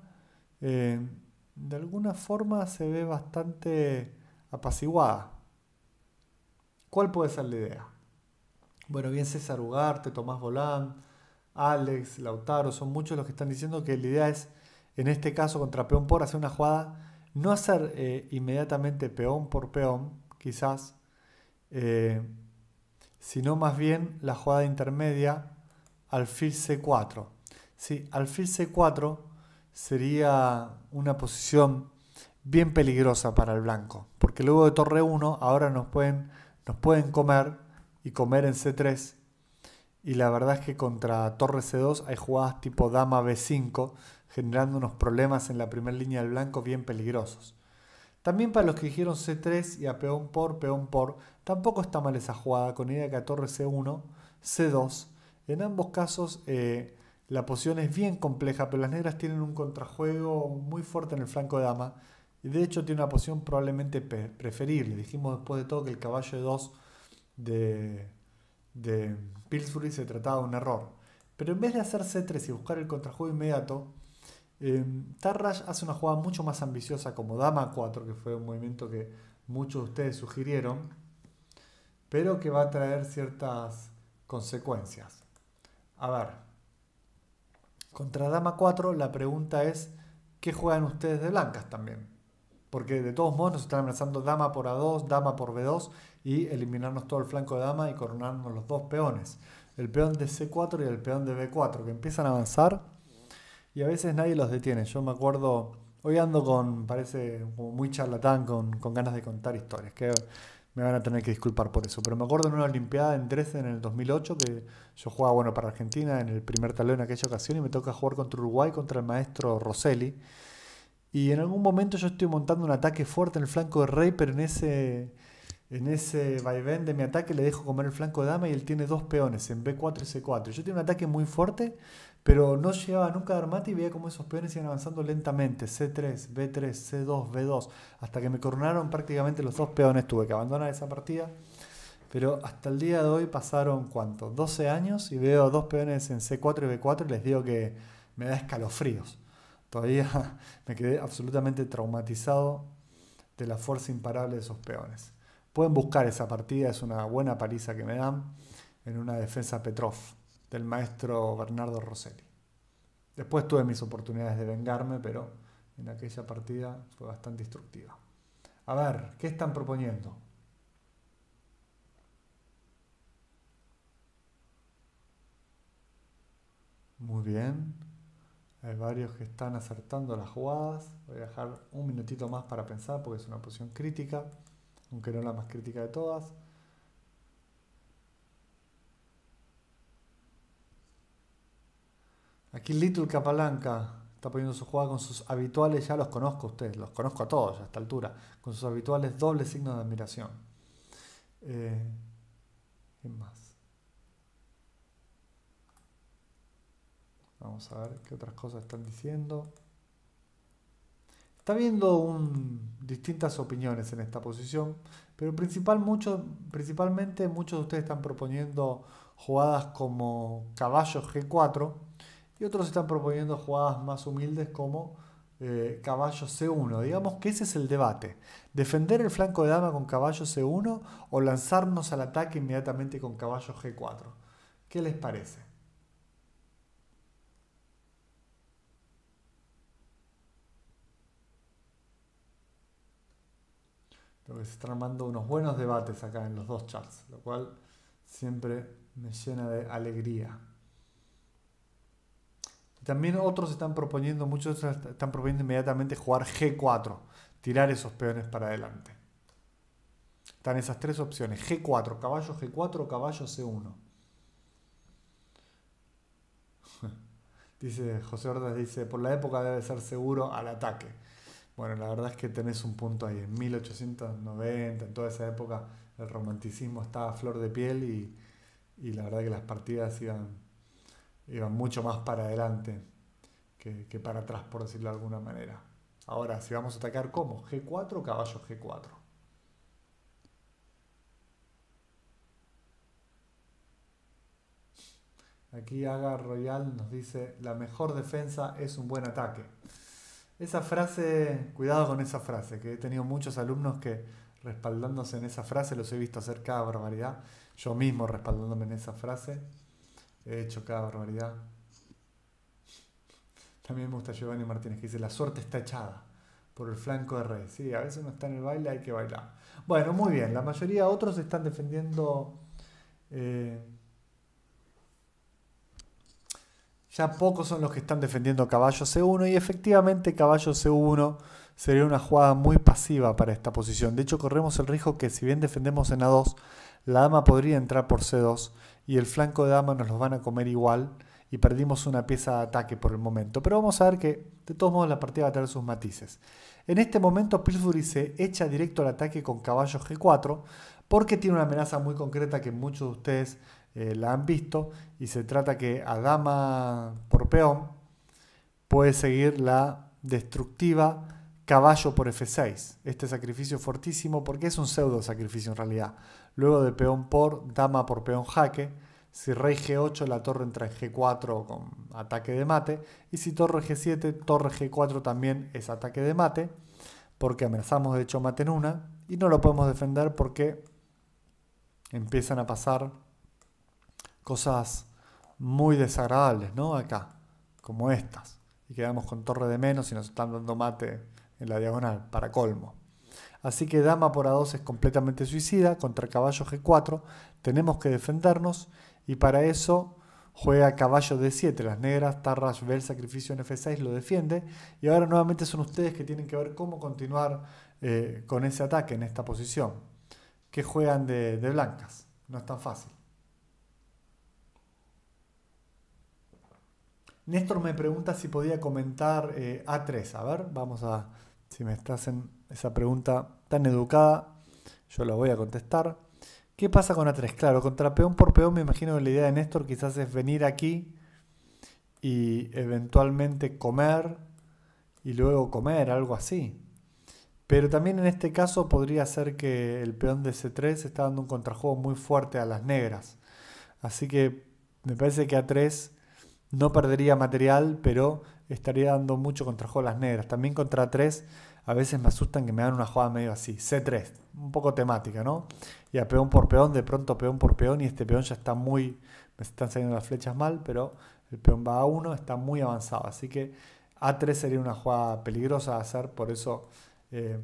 Eh, de alguna forma se ve bastante apaciguada. ¿Cuál puede ser la idea? Bueno, bien César Ugarte, Tomás Volán, Alex, Lautaro, son muchos los que están diciendo que la idea es, en este caso contra peón por, hacer una jugada, no hacer eh, inmediatamente peón por peón, quizás, eh, sino más bien la jugada intermedia alfil C4. Sí, alfil C4 sería una posición bien peligrosa para el blanco, porque luego de torre 1 ahora nos pueden, nos pueden comer y comer en C3. Y la verdad es que contra torre C2 hay jugadas tipo dama B5, generando unos problemas en la primera línea del blanco bien peligrosos. También para los que dijeron C3 y a peón por, peón por, tampoco está mal esa jugada con idea que a torre C1, C2. En ambos casos eh, la posición es bien compleja, pero las negras tienen un contrajuego muy fuerte en el flanco de dama. Y de hecho tiene una posición probablemente preferible. Dijimos después de todo que el caballo de 2 de, de Pillsbury se trataba de un error. Pero en vez de hacer C3 y buscar el contrajuego inmediato, em, hace una jugada mucho más ambiciosa como Dama 4, que fue un movimiento que muchos de ustedes sugirieron, pero que va a traer ciertas consecuencias. A ver. Contra dama 4 la pregunta es, ¿qué juegan ustedes de blancas también? Porque de todos modos nos están amenazando dama por A2, dama por B2 y eliminarnos todo el flanco de dama y coronarnos los dos peones. El peón de C4 y el peón de B4 que empiezan a avanzar y a veces nadie los detiene. Yo me acuerdo, hoy ando con, parece muy charlatán, con, con ganas de contar historias. Que me van a tener que disculpar por eso. Pero me acuerdo en una Olimpiada en 13 en el 2008 que yo jugaba bueno, para Argentina en el primer talón en aquella ocasión y me toca jugar contra Uruguay, contra el maestro Rosselli. Y en algún momento yo estoy montando un ataque fuerte en el flanco de Rey, pero en ese, en ese vaivén de mi ataque le dejo comer el flanco de dama y él tiene dos peones en B4 y C4. Yo tengo un ataque muy fuerte, pero no llegaba nunca a dar y veía como esos peones iban avanzando lentamente, C3, B3, C2, B2, hasta que me coronaron prácticamente los dos peones, tuve que abandonar esa partida, pero hasta el día de hoy pasaron, ¿cuánto? 12 años y veo dos peones en C4 y B4 y les digo que me da escalofríos. Todavía me quedé absolutamente traumatizado de la fuerza imparable de esos peones. Pueden buscar esa partida, es una buena paliza que me dan en una defensa Petrov del maestro Bernardo Rosselli. Después tuve mis oportunidades de vengarme, pero en aquella partida fue bastante instructiva. A ver, ¿qué están proponiendo? Muy bien. Hay varios que están acertando las jugadas. Voy a dejar un minutito más para pensar porque es una posición crítica, aunque no la más crítica de todas. Aquí Little Capalanca está poniendo su jugada con sus habituales, ya los conozco a ustedes, los conozco a todos a esta altura, con sus habituales dobles signos de admiración. Eh, más? Vamos a ver qué otras cosas están diciendo. Está viendo distintas opiniones en esta posición, pero principal, principalmente muchos de ustedes están proponiendo jugadas como caballo G4, y otros están proponiendo jugadas más humildes como eh, caballo C1. Digamos que ese es el debate. Defender el flanco de dama con caballo C1 o lanzarnos al ataque inmediatamente con caballo G4. ¿Qué les parece? Creo que se están armando unos buenos debates acá en los dos charts. lo cual siempre me llena de alegría. También otros están proponiendo, muchos están proponiendo inmediatamente jugar G4, tirar esos peones para adelante. Están esas tres opciones, G4, caballo G4 caballo C1. dice José Ordaz, dice, por la época debe ser seguro al ataque. Bueno, la verdad es que tenés un punto ahí, en 1890, en toda esa época, el romanticismo estaba a flor de piel y, y la verdad que las partidas iban iban mucho más para adelante que, para atrás, por decirlo de alguna manera. Ahora, si vamos a atacar, ¿cómo? G4, caballo G4. Aquí Aga Royal nos dice, la mejor defensa es un buen ataque. Esa frase, cuidado con esa frase, que he tenido muchos alumnos que respaldándose en esa frase, los he visto hacer cada barbaridad, yo mismo respaldándome en esa frase. He hecho cada barbaridad. También me gusta Giovanni Martínez que dice, la suerte está echada por el flanco de Rey. Sí, a veces no está en el baile, hay que bailar. Bueno, muy bien, la mayoría otros están defendiendo... Eh, ya pocos son los que están defendiendo caballo C1 y efectivamente caballo C1 sería una jugada muy pasiva para esta posición. De hecho, corremos el riesgo que si bien defendemos en A2, la dama podría entrar por C2 y el flanco de dama nos los van a comer igual y perdimos una pieza de ataque por el momento. Pero vamos a ver que de todos modos la partida va a tener sus matices. En este momento Pillsbury se echa directo al ataque con caballo G4 porque tiene una amenaza muy concreta que muchos de ustedes eh, la han visto y se trata que a dama por peón puede seguir la destructiva caballo por F6. Este sacrificio es fortísimo porque es un pseudo sacrificio en realidad. Luego de peón por, dama por peón jaque. Si rey g8, la torre entra en g4 con ataque de mate. Y si torre g7, torre g4 también es ataque de mate. Porque amenazamos de hecho mate en una. Y no lo podemos defender porque empiezan a pasar cosas muy desagradables, ¿no? Acá, como estas. Y quedamos con torre de menos y nos están dando mate en la diagonal, para colmo. Así que dama por A2 es completamente suicida contra caballo G4. Tenemos que defendernos y para eso juega caballo D7. Las negras, Tarrash ve sacrificio en F6, lo defiende. Y ahora nuevamente son ustedes que tienen que ver cómo continuar eh, con ese ataque en esta posición. Que juegan de, blancas. No es tan fácil. Néstor me pregunta si podía comentar eh, A3. A ver, vamos a... Si me estás en esa pregunta tan educada, yo la voy a contestar. ¿Qué pasa con A3? Claro, contra peón por peón me imagino que la idea de Néstor quizás es venir aquí y eventualmente comer y luego comer, algo así. Pero también en este caso podría ser que el peón de C3 está dando un contrajuego muy fuerte a las negras. Así que me parece que A3 no perdería material, pero estaría dando mucho contrajuego a las negras. También contra A3 a veces me asustan que me hagan una jugada medio así. C3, un poco temática, ¿no? Y a peón por peón, de pronto peón por peón, y este peón ya está muy. Me están saliendo las flechas mal, pero el peón va a 1, está muy avanzado. Así que A3 sería una jugada peligrosa de hacer, por eso eh,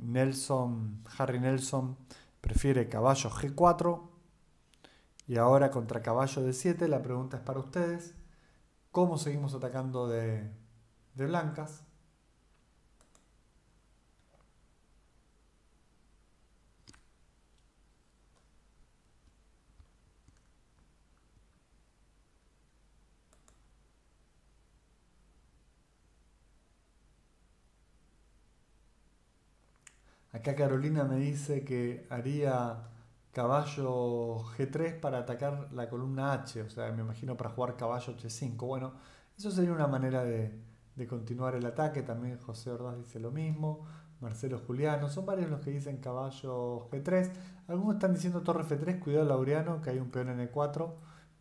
Nelson, Harry Nelson prefiere caballo G4. Y ahora contra caballo d 7, la pregunta es para ustedes. ¿Cómo seguimos atacando de, de blancas? Acá Carolina me dice que haría caballo G3 para atacar la columna H, o sea, me imagino para jugar caballo H5. Bueno, eso sería una manera de, continuar el ataque. También José Ordaz dice lo mismo. Marcelo Juliano, son varios los que dicen caballo G3. Algunos están diciendo torre F3, cuidado Laureano, que hay un peón en E4,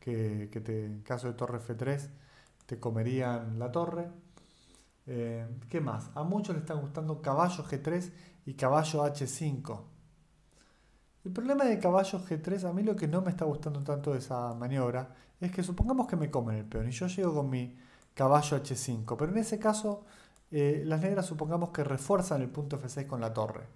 que, te, en caso de torre F3 te comerían la torre. Eh, ¿Qué más? A muchos les está gustando caballo G3 y caballo H5. El problema de caballo G3, a mí lo que no me está gustando tanto de esa maniobra, es que supongamos que me comen el peón y yo llego con mi caballo H5, pero en ese caso eh, las negras supongamos que refuerzan el punto F6 con la torre.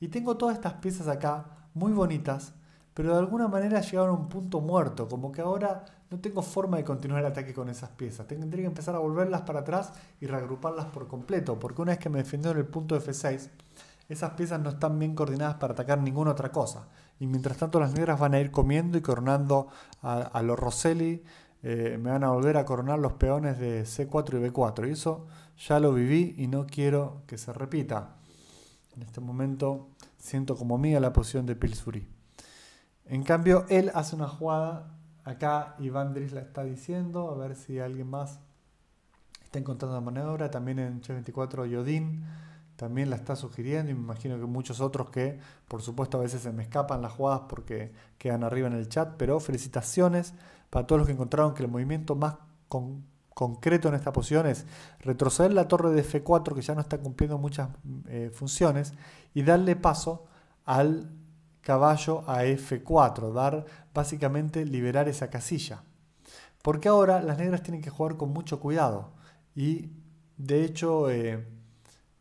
Y tengo todas estas piezas acá, muy bonitas, pero de alguna manera llegaron a un punto muerto, como que ahora no tengo forma de continuar el ataque con esas piezas. Tendría que empezar a volverlas para atrás y reagruparlas por completo, porque una vez que me defendieron el punto F6, esas piezas no están bien coordinadas para atacar ninguna otra cosa. Y mientras tanto las negras van a ir comiendo y coronando a, los Rosselli. Eh, me van a volver a coronar los peones de C4 y B4. Y eso ya lo viví y no quiero que se repita. En este momento siento como mía la posición de Pilsuri En cambio, él hace una jugada. Acá Iván Dries la está diciendo. A ver si alguien más está encontrando la maniobra. También en c 24 Yodin también la está sugiriendo y me imagino que muchos otros que, por supuesto, a veces se me escapan las jugadas porque quedan arriba en el chat, pero felicitaciones para todos los que encontraron que el movimiento más concreto en esta posición es retroceder la torre de F4, que ya no está cumpliendo muchas eh, funciones, y darle paso al caballo a F4, dar básicamente liberar esa casilla. Porque ahora las negras tienen que jugar con mucho cuidado y de hecho... Eh,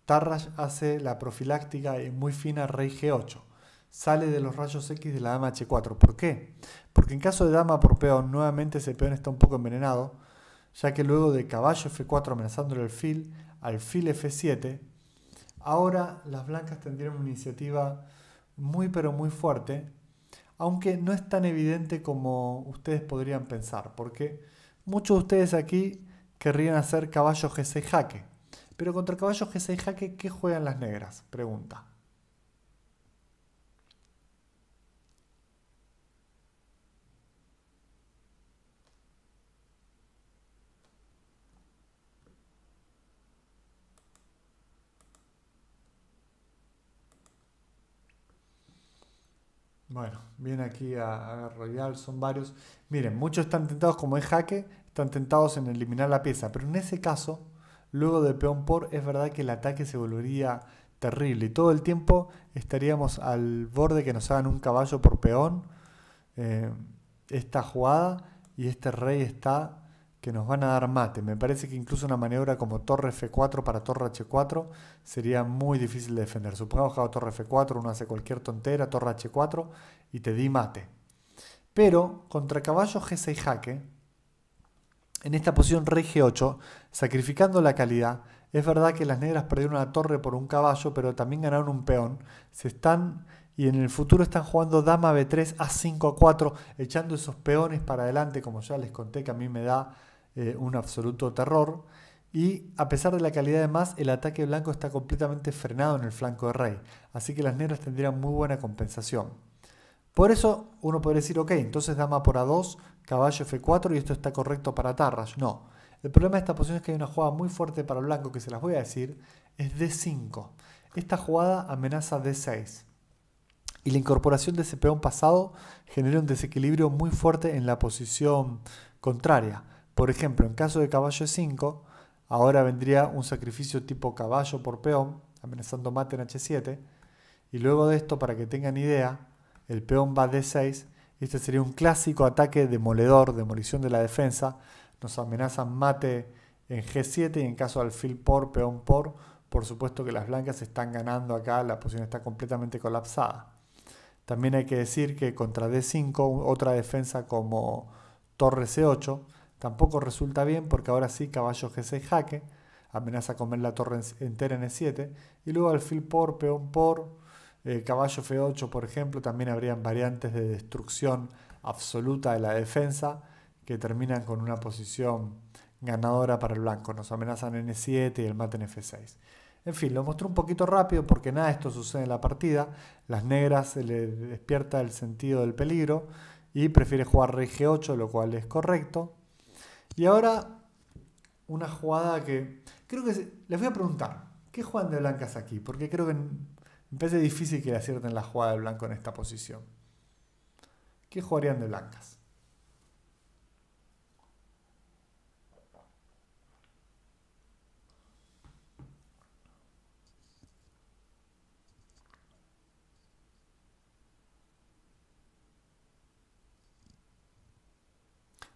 Tarras hace la profiláctica muy fina rey G8. Sale de los rayos X de la dama H4. ¿Por qué? Porque en caso de dama por peón, nuevamente ese peón está un poco envenenado, ya que luego de caballo F4 amenazándole al alfil, alfil F7, ahora las blancas tendrían una iniciativa muy pero muy fuerte, aunque no es tan evidente como ustedes podrían pensar, porque muchos de ustedes aquí querrían hacer caballo G6 jaque pero contra caballos G6 jaque, ¿qué juegan las negras? Pregunta. Bueno, viene aquí a, a, son varios. Miren, muchos están tentados, como es jaque, están tentados en eliminar la pieza, pero en ese caso Luego de peón por, es verdad que el ataque se volvería terrible y todo el tiempo estaríamos al borde que nos hagan un caballo por peón. Eh, esta jugada y este rey está que nos van a dar mate. Me parece que incluso una maniobra como torre F4 para torre H4 sería muy difícil de defender. Supongamos que hago torre F4, uno hace cualquier tontera, torre H4 y te di mate. Pero contra caballo G6 jaque, en esta posición rey g8, sacrificando la calidad, es verdad que las negras perdieron una torre por un caballo, pero también ganaron un peón. Se están y en el futuro están jugando dama b3, a5, a4, echando esos peones para adelante, como ya les conté que a mí me da eh, un absoluto terror. Y a pesar de la calidad de más, el ataque blanco está completamente frenado en el flanco de rey, así que las negras tendrían muy buena compensación. Por eso uno podría decir, ok, entonces dama por a2, caballo F4 y esto está correcto para Tarras. No. El problema de esta posición es que hay una jugada muy fuerte para blanco que se las voy a decir. Es D5. Esta jugada amenaza D6. Y la incorporación de ese peón pasado genera un desequilibrio muy fuerte en la posición contraria. Por ejemplo, en caso de caballo E5, ahora vendría un sacrificio tipo caballo por peón, amenazando mate en H7. Y luego de esto, para que tengan idea, el peón va D6 este sería un clásico ataque demoledor, demolición de la defensa. Nos amenazan mate en G7 y en caso de alfil por, peón por, por supuesto que las blancas están ganando acá, la posición está completamente colapsada. También hay que decir que contra D5, otra defensa como torre C8, tampoco resulta bien porque ahora sí caballo G6 jaque, amenaza comer la torre entera en E7 y luego alfil por, peón por, el caballo F8, por ejemplo, también habrían variantes de destrucción absoluta de la defensa que terminan con una posición ganadora para el blanco. Nos amenazan N7 y el mate en F6. En fin, lo mostré un poquito rápido porque nada de esto sucede en la partida. Las negras se les despierta el sentido del peligro y prefiere jugar rey G8, lo cual es correcto. Y ahora una jugada que creo que les voy a preguntar, ¿qué juegan de blancas aquí? Porque creo que me parece difícil que le acierten la jugada de blanco en esta posición. ¿Qué jugarían de blancas?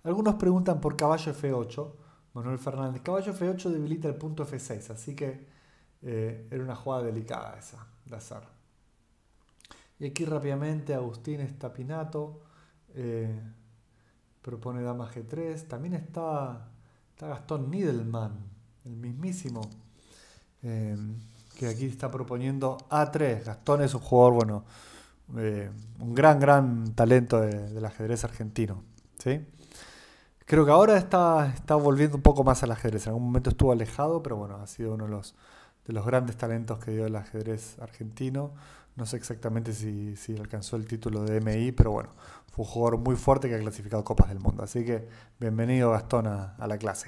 Algunos preguntan por caballo F8. Manuel Fernández, caballo F8 debilita el punto F6, así que eh, era una jugada delicada esa de Y aquí rápidamente Agustín Estapinato Pinato eh, propone dama G3. También está, está Gastón Nidelman, el mismísimo, eh, que aquí está proponiendo A3. Gastón es un jugador, bueno, un gran, gran talento del ajedrez argentino. ¿sí? Creo que ahora está, está volviendo un poco más al ajedrez. En algún momento estuvo alejado, pero bueno, ha sido uno de los de los grandes talentos que dio el ajedrez argentino. No sé exactamente si, alcanzó el título de MI, pero bueno, fue un jugador muy fuerte que ha clasificado Copas del Mundo. Así que bienvenido Gastón a, la clase.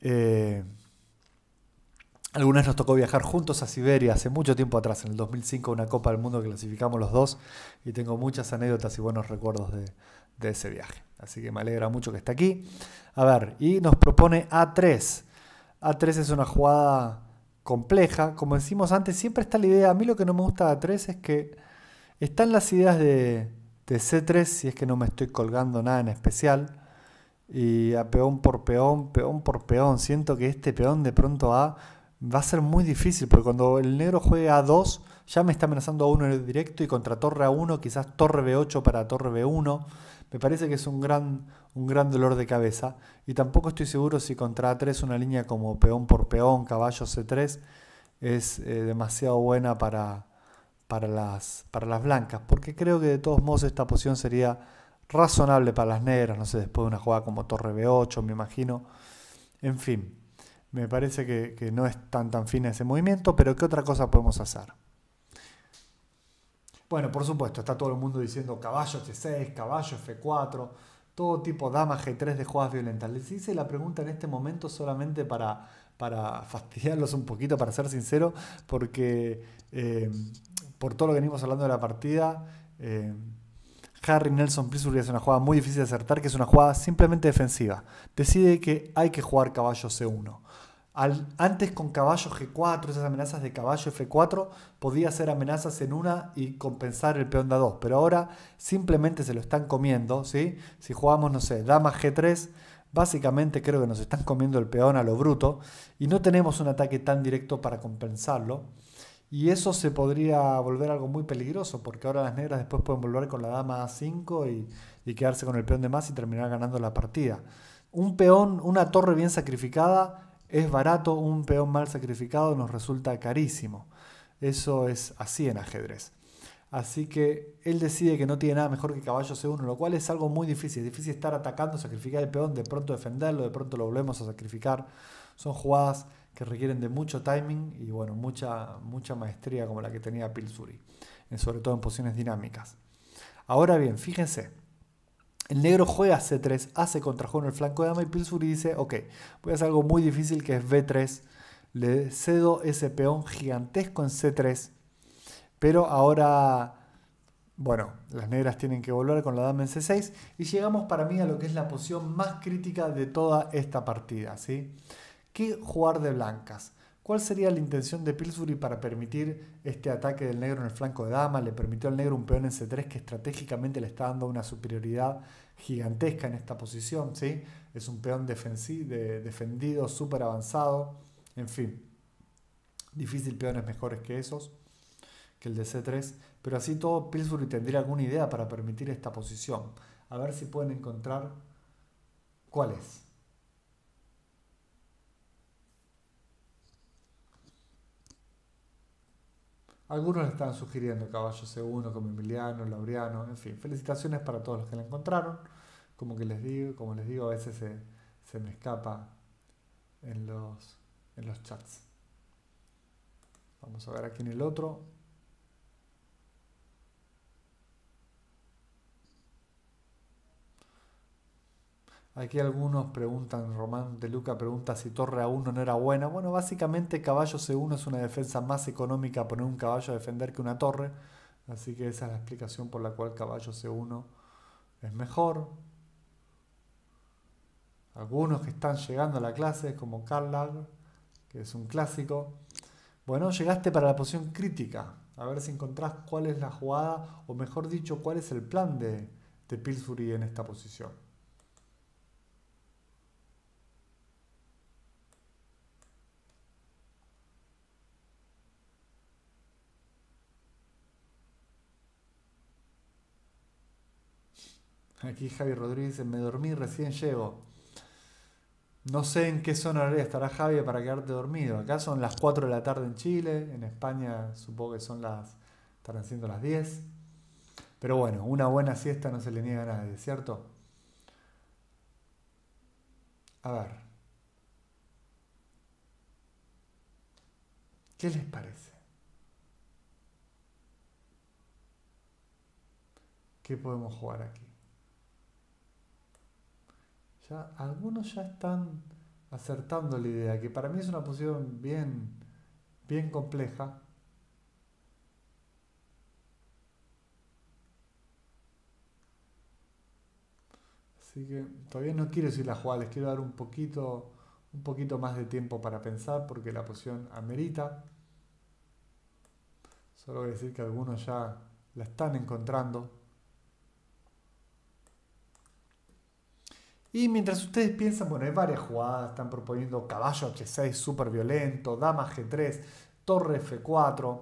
Eh, algunas nos tocó viajar juntos a Siberia hace mucho tiempo atrás, en el 2005, una Copa del Mundo que clasificamos los dos y tengo muchas anécdotas y buenos recuerdos de, de ese viaje. Así que me alegra mucho que esté aquí. A ver, y nos propone A3. A3 es una jugada compleja. Como decimos antes, siempre está la idea. A mí lo que no me gusta de A3 es que están las ideas de, de C3, si es que no me estoy colgando nada en especial. Y a peón por peón, peón por peón. Siento que este peón de pronto A va a ser muy difícil, porque cuando el negro juegue A2, ya me está amenazando a uno en el directo y contra torre A1, quizás torre B8 para torre B1. Me parece que es un gran, un gran dolor de cabeza y tampoco estoy seguro si contra A3 una línea como peón por peón, caballo C3 es eh, demasiado buena para, para, las, para las blancas, porque creo que de todos modos esta posición sería razonable para las negras, no sé, después de una jugada como torre B8, me imagino. En fin, me parece que, no es tan tan fina ese movimiento, pero ¿qué otra cosa podemos hacer? Bueno, por supuesto, está todo el mundo diciendo caballo C6, caballo F4, todo tipo dama G3 de jugadas violentas. Les hice la pregunta en este momento solamente para, para fastidiarlos un poquito, para ser sincero, porque eh, por todo lo que venimos hablando de la partida, eh, Harry Nelson Prisuri es una jugada muy difícil de acertar, que es una jugada simplemente defensiva. Decide que hay que jugar caballo C1 antes con caballo G4, esas amenazas de caballo F4, podía hacer amenazas en una y compensar el peón de A2, pero ahora simplemente se lo están comiendo, ¿sí? Si jugamos, no sé, dama G3, básicamente creo que nos están comiendo el peón a lo bruto y no tenemos un ataque tan directo para compensarlo. Y eso se podría volver algo muy peligroso, porque ahora las negras después pueden volver con la dama A5 y, y quedarse con el peón de más y terminar ganando la partida. Un peón, una torre bien sacrificada es barato, un peón mal sacrificado nos resulta carísimo. Eso es así en ajedrez. Así que él decide que no tiene nada mejor que caballo C1, lo cual es algo muy difícil. Es difícil estar atacando, sacrificar el peón, de pronto defenderlo, de pronto lo volvemos a sacrificar. Son jugadas que requieren de mucho timing y bueno, mucha, mucha maestría como la que tenía Pilsuri, sobre todo en posiciones dinámicas. Ahora bien, fíjense, el negro juega C3, hace contrajuego en el flanco de dama y Pilsuri dice, ok, voy a hacer algo muy difícil que es B3. Le cedo ese peón gigantesco en C3. Pero ahora, bueno, las negras tienen que volver con la dama en C6. Y llegamos para mí a lo que es la posición más crítica de toda esta partida. ¿sí? ¿Qué jugar de blancas? ¿Cuál sería la intención de Pillsbury para permitir este ataque del negro en el flanco de dama? Le permitió al negro un peón en C3 que estratégicamente le está dando una superioridad gigantesca en esta posición, ¿sí? Es un peón defendido, súper avanzado, en fin. Difícil peones mejores que esos, que el de C3, pero así todo Pillsbury tendría alguna idea para permitir esta posición. A ver si pueden encontrar cuál es. Algunos le están sugiriendo Caballo C1, como Emiliano, Laureano, en fin, felicitaciones para todos los que la encontraron. Como que les digo, como les digo, a veces se, me escapa en los chats. Vamos a ver aquí en el otro. Aquí algunos preguntan, Román de Luca pregunta si torre A1 no era buena. Bueno, básicamente caballo C1 es una defensa más económica poner un caballo a defender que una torre. Así que esa es la explicación por la cual caballo C1 es mejor. Algunos que están llegando a la clase, como Carlag, que es un clásico. Bueno, llegaste para la posición crítica. A ver si encontrás cuál es la jugada, o mejor dicho, cuál es el plan de, de Pillsbury en esta posición. Aquí Javi Rodríguez dice, me dormí, recién llego. No sé en qué zona horaria estará Javi para quedarte dormido. Acá son las 4 de la tarde en Chile, en España supongo que son las, estarán siendo las 10. Pero bueno, una buena siesta no se le niega a nadie, ¿cierto? A ver. ¿Qué les parece? ¿Qué podemos jugar aquí? algunos ya están acertando la idea, que para mí es una posición bien, bien compleja. Así que todavía no quiero decir la jugada, les quiero dar un poquito, un poquito más de tiempo para pensar porque la posición amerita. Solo voy a decir que algunos ya la están encontrando. Y mientras ustedes piensan, bueno, hay varias jugadas, están proponiendo caballo H6 súper violento, dama G3, torre F4,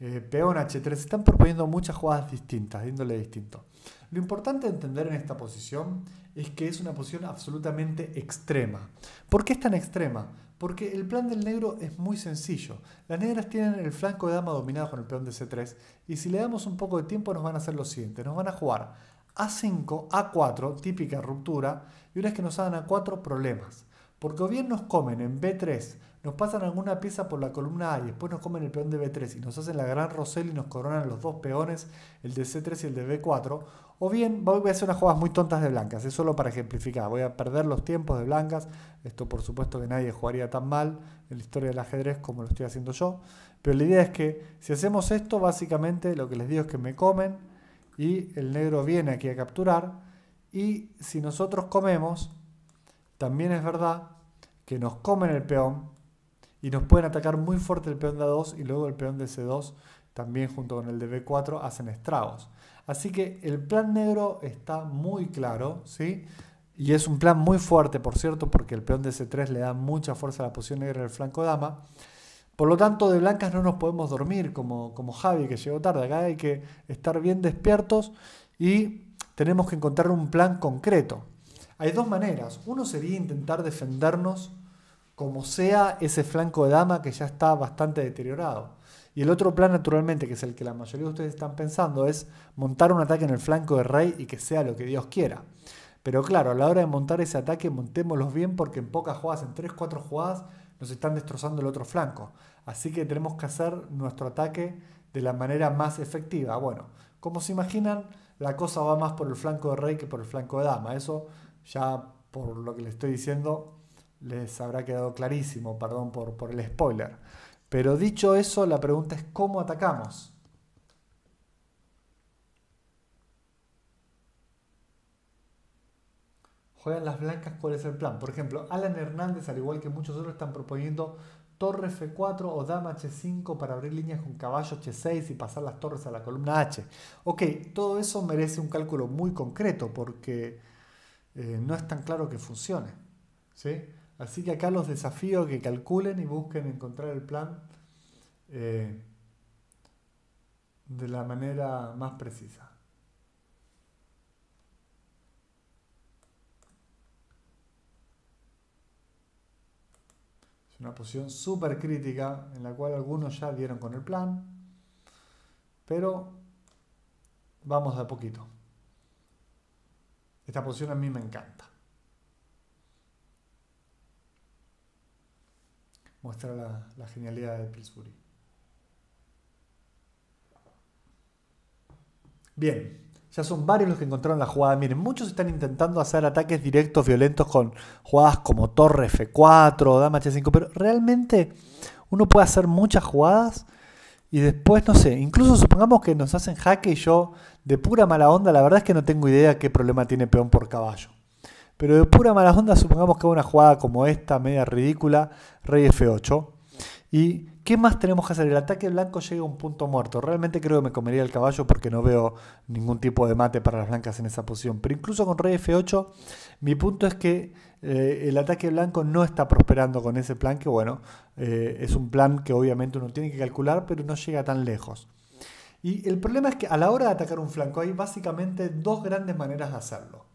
eh, peón H3, están proponiendo muchas jugadas distintas, índole distinto. Lo importante de entender en esta posición es que es una posición absolutamente extrema. ¿Por qué es tan extrema? Porque el plan del negro es muy sencillo. Las negras tienen el flanco de dama dominado con el peón de C3 y si le damos un poco de tiempo nos van a hacer lo siguiente. Nos van a jugar a5, A4, típica ruptura, y una vez que nos hagan A4 problemas. Porque o bien nos comen en B3, nos pasan alguna pieza por la columna A y después nos comen el peón de B3 y nos hacen la gran Rosel y nos coronan los dos peones, el de C3 y el de B4. O bien, voy a hacer unas jugadas muy tontas de blancas, es solo para ejemplificar. Voy a perder los tiempos de blancas. Esto, por supuesto, que nadie jugaría tan mal en la historia del ajedrez como lo estoy haciendo yo. Pero la idea es que si hacemos esto, básicamente lo que les digo es que me comen y el negro viene aquí a capturar. Y si nosotros comemos, también es verdad que nos comen el peón y nos pueden atacar muy fuerte el peón de A2 y luego el peón de C2 también junto con el de B4 hacen estragos. Así que el plan negro está muy claro, ¿sí? Y es un plan muy fuerte, por cierto, porque el peón de C3 le da mucha fuerza a la posición negra el flanco dama. Por lo tanto, de blancas no nos podemos dormir como, como Javi, que llegó tarde. Acá hay que estar bien despiertos y tenemos que encontrar un plan concreto. Hay dos maneras. Uno sería intentar defendernos como sea ese flanco de dama que ya está bastante deteriorado. Y el otro plan, naturalmente, que es el que la mayoría de ustedes están pensando, es montar un ataque en el flanco de rey y que sea lo que Dios quiera. Pero claro, a la hora de montar ese ataque, montémoslos bien porque en pocas jugadas, en 3-4 jugadas, nos están destrozando el otro flanco. Así que tenemos que hacer nuestro ataque de la manera más efectiva. Bueno, como se imaginan, la cosa va más por el flanco de rey que por el flanco de dama. Eso ya por lo que les estoy diciendo les habrá quedado clarísimo, perdón por, por el spoiler. Pero dicho eso, la pregunta es cómo atacamos. juegan las blancas, ¿cuál es el plan? Por ejemplo, Alan Hernández, al igual que muchos otros, están proponiendo torre F4 o dama H5 para abrir líneas con caballo H6 y pasar las torres a la columna H. Ok, todo eso merece un cálculo muy concreto porque eh, no es tan claro que funcione. Así que acá los desafío que calculen y busquen encontrar el plan eh, de la manera más precisa. una posición súper crítica en la cual algunos ya dieron con el plan, pero vamos de a poquito. Esta posición a mí me encanta. Muestra la, genialidad de Pillsbury. Bien, ya son varios los que encontraron la jugada. Miren, muchos están intentando hacer ataques directos, violentos, con jugadas como torre F4, dama H5, pero realmente uno puede hacer muchas jugadas y después, no sé, incluso supongamos que nos hacen jaque y yo, de pura mala onda, la verdad es que no tengo idea qué problema tiene peón por caballo. Pero de pura mala onda, supongamos que hago una jugada como esta, media ridícula, rey F8, y ¿Qué más tenemos que hacer? El ataque blanco llega a un punto muerto. Realmente creo que me comería el caballo porque no veo ningún tipo de mate para las blancas en esa posición. Pero incluso con rey F8, mi punto es que eh, el ataque blanco no está prosperando con ese plan, que bueno, eh, es un plan que obviamente uno tiene que calcular, pero no llega tan lejos. Y el problema es que a la hora de atacar un flanco hay básicamente dos grandes maneras de hacerlo.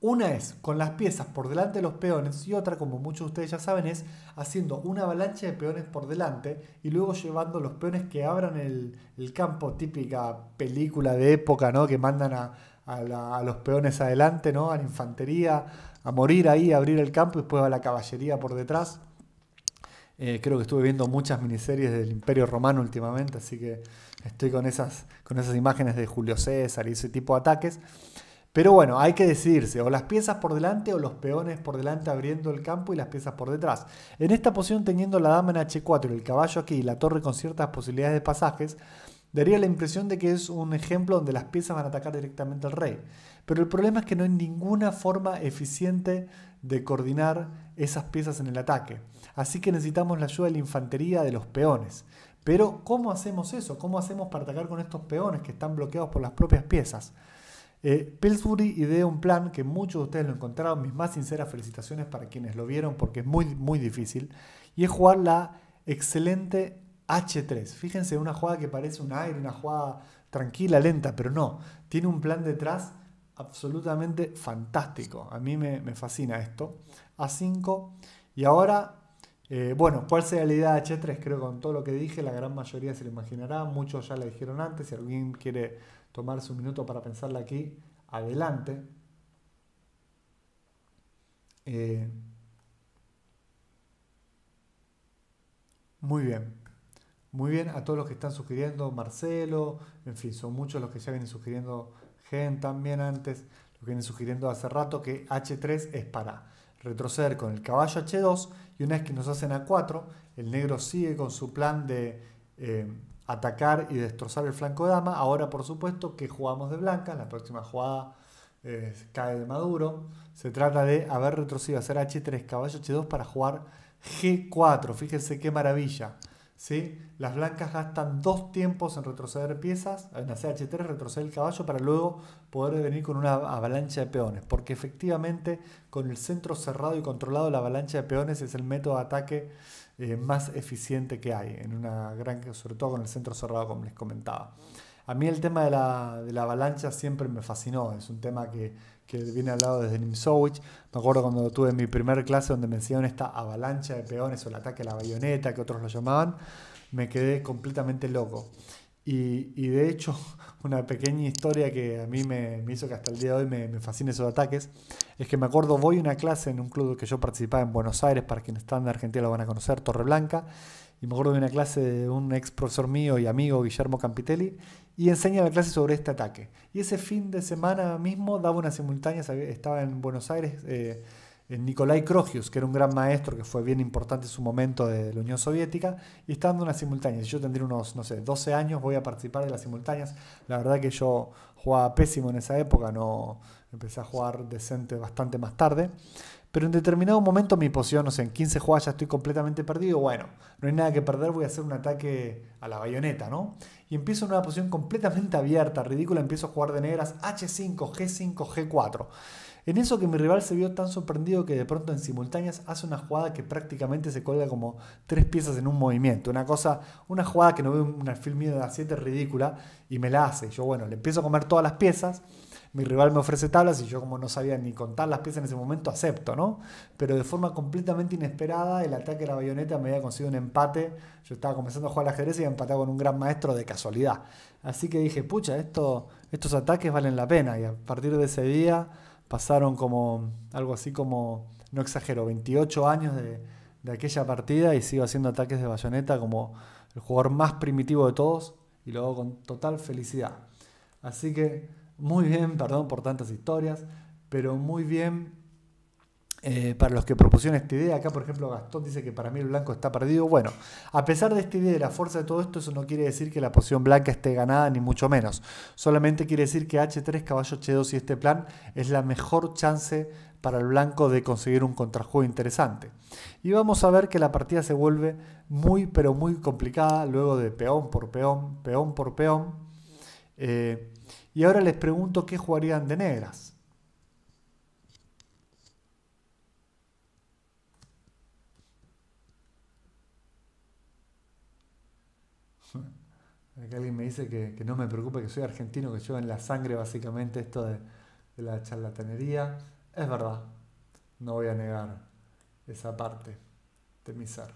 Una es con las piezas por delante de los peones y otra, como muchos de ustedes ya saben, es haciendo una avalancha de peones por delante y luego llevando los peones que abran el, campo, típica película de época, ¿no? Que mandan a, los peones adelante, ¿no? A la infantería, a morir ahí, a abrir el campo y después va la caballería por detrás. Eh, creo que estuve viendo muchas miniseries del Imperio Romano últimamente, así que estoy con esas, con esas imágenes de Julio César y ese tipo de ataques. Pero bueno, hay que decidirse, o las piezas por delante o los peones por delante abriendo el campo y las piezas por detrás. En esta posición teniendo la dama en h4, el caballo aquí y la torre con ciertas posibilidades de pasajes, daría la impresión de que es un ejemplo donde las piezas van a atacar directamente al rey. Pero el problema es que no hay ninguna forma eficiente de coordinar esas piezas en el ataque. Así que necesitamos la ayuda de la infantería de los peones. Pero ¿cómo hacemos eso? ¿Cómo hacemos para atacar con estos peones que están bloqueados por las propias piezas? Eh, Pillsbury idea un plan que muchos de ustedes lo encontraron, mis más sinceras felicitaciones para quienes lo vieron porque es muy, muy difícil, y es jugar la excelente H3. Fíjense, una jugada que parece un aire, una jugada tranquila, lenta, pero no, tiene un plan detrás absolutamente fantástico. A mí me, fascina esto. A5 y ahora eh, bueno, ¿cuál sería la idea de H3? Creo que con todo lo que dije, la gran mayoría se lo imaginará, muchos ya la dijeron antes, si alguien quiere tomarse un minuto para pensarla aquí, adelante. Eh, muy bien. Muy bien a todos los que están sugiriendo, Marcelo, en fin, son muchos los que ya vienen sugiriendo, Gen también antes, los que vienen sugiriendo hace rato que H3 es para retroceder con el caballo H2 y una vez que nos hacen A4, el negro sigue con su plan de eh, atacar y destrozar el flanco de dama. Ahora, por supuesto, que jugamos de blanca. la próxima jugada eh, cae de maduro. Se trata de haber retrocedido, hacer H3, caballo H2 para jugar G4. Fíjense qué maravilla. ¿sí? Las blancas gastan dos tiempos en retroceder piezas, en hacer H3, retroceder el caballo para luego poder venir con una avalancha de peones. Porque efectivamente, con el centro cerrado y controlado, la avalancha de peones es el método de ataque eh, más eficiente que hay, en una gran, sobre todo con el centro cerrado, como les comentaba. A mí el tema de la, de la avalancha siempre me fascinó, es un tema que, que viene lado desde Nimzowicz. Me acuerdo cuando tuve mi primer clase donde me enseñaron esta avalancha de peones o el ataque a la bayoneta, que otros lo llamaban, me quedé completamente loco. Y, y de hecho, una pequeña historia que a mí me, hizo que hasta el día de hoy me, me esos ataques. Es que me acuerdo, voy a una clase en un club que yo participaba en Buenos Aires, para quienes están de Argentina lo van a conocer, Torre Blanca. Y me acuerdo de una clase de un ex profesor mío y amigo, Guillermo Campitelli, y enseña la clase sobre este ataque. Y ese fin de semana mismo daba una simultánea, estaba en Buenos Aires. Eh, Nicolai Krogius, que era un gran maestro que fue bien importante en su momento de la Unión Soviética, y está dando unas simultáneas. Yo tendría unos, no sé, 12 años, voy a participar de las simultáneas. La verdad que yo jugaba pésimo en esa época, no empecé a jugar decente bastante más tarde. Pero en determinado momento mi posición, no sé, en 15 jugadas ya estoy completamente perdido. Bueno, no hay nada que perder, voy a hacer un ataque a la bayoneta, ¿no? Y empiezo en una posición completamente abierta, ridícula, empiezo a jugar de negras H5, G5, G4. En eso que mi rival se vio tan sorprendido que de pronto en simultáneas hace una jugada que prácticamente se cuelga como tres piezas en un movimiento. Una cosa, una jugada que no veo un mío de las 7 ridícula y me la hace. Yo, bueno, le empiezo a comer todas las piezas. Mi rival me ofrece tablas y yo como no sabía ni contar las piezas en ese momento, acepto, ¿no? Pero de forma completamente inesperada, el ataque de la bayoneta me había conseguido un empate. Yo estaba comenzando a jugar al ajedrez y empatado con un gran maestro de casualidad. Así que dije, pucha, estos ataques valen la pena. Y a partir de ese día pasaron como algo así como, no exagero, 28 años de, aquella partida y sigo haciendo ataques de bayoneta como el jugador más primitivo de todos y lo hago con total felicidad. Así que muy bien, perdón por tantas historias, pero muy bien eh, para los que propusieron esta idea, acá por ejemplo Gastón dice que para mí el blanco está perdido. Bueno, a pesar de esta idea de la fuerza de todo esto, eso no quiere decir que la posición blanca esté ganada, ni mucho menos. Solamente quiere decir que H3, caballo H2 y este plan es la mejor chance para el blanco de conseguir un contrajuego interesante. Y vamos a ver que la partida se vuelve muy, pero muy complicada luego de peón por peón, peón por peón. Eh, y ahora les pregunto qué jugarían de negras. Acá alguien me dice que, no me preocupe que soy argentino, que llevo en la sangre básicamente esto de, la charlatanería. Es verdad, no voy a negar esa parte de mi ser.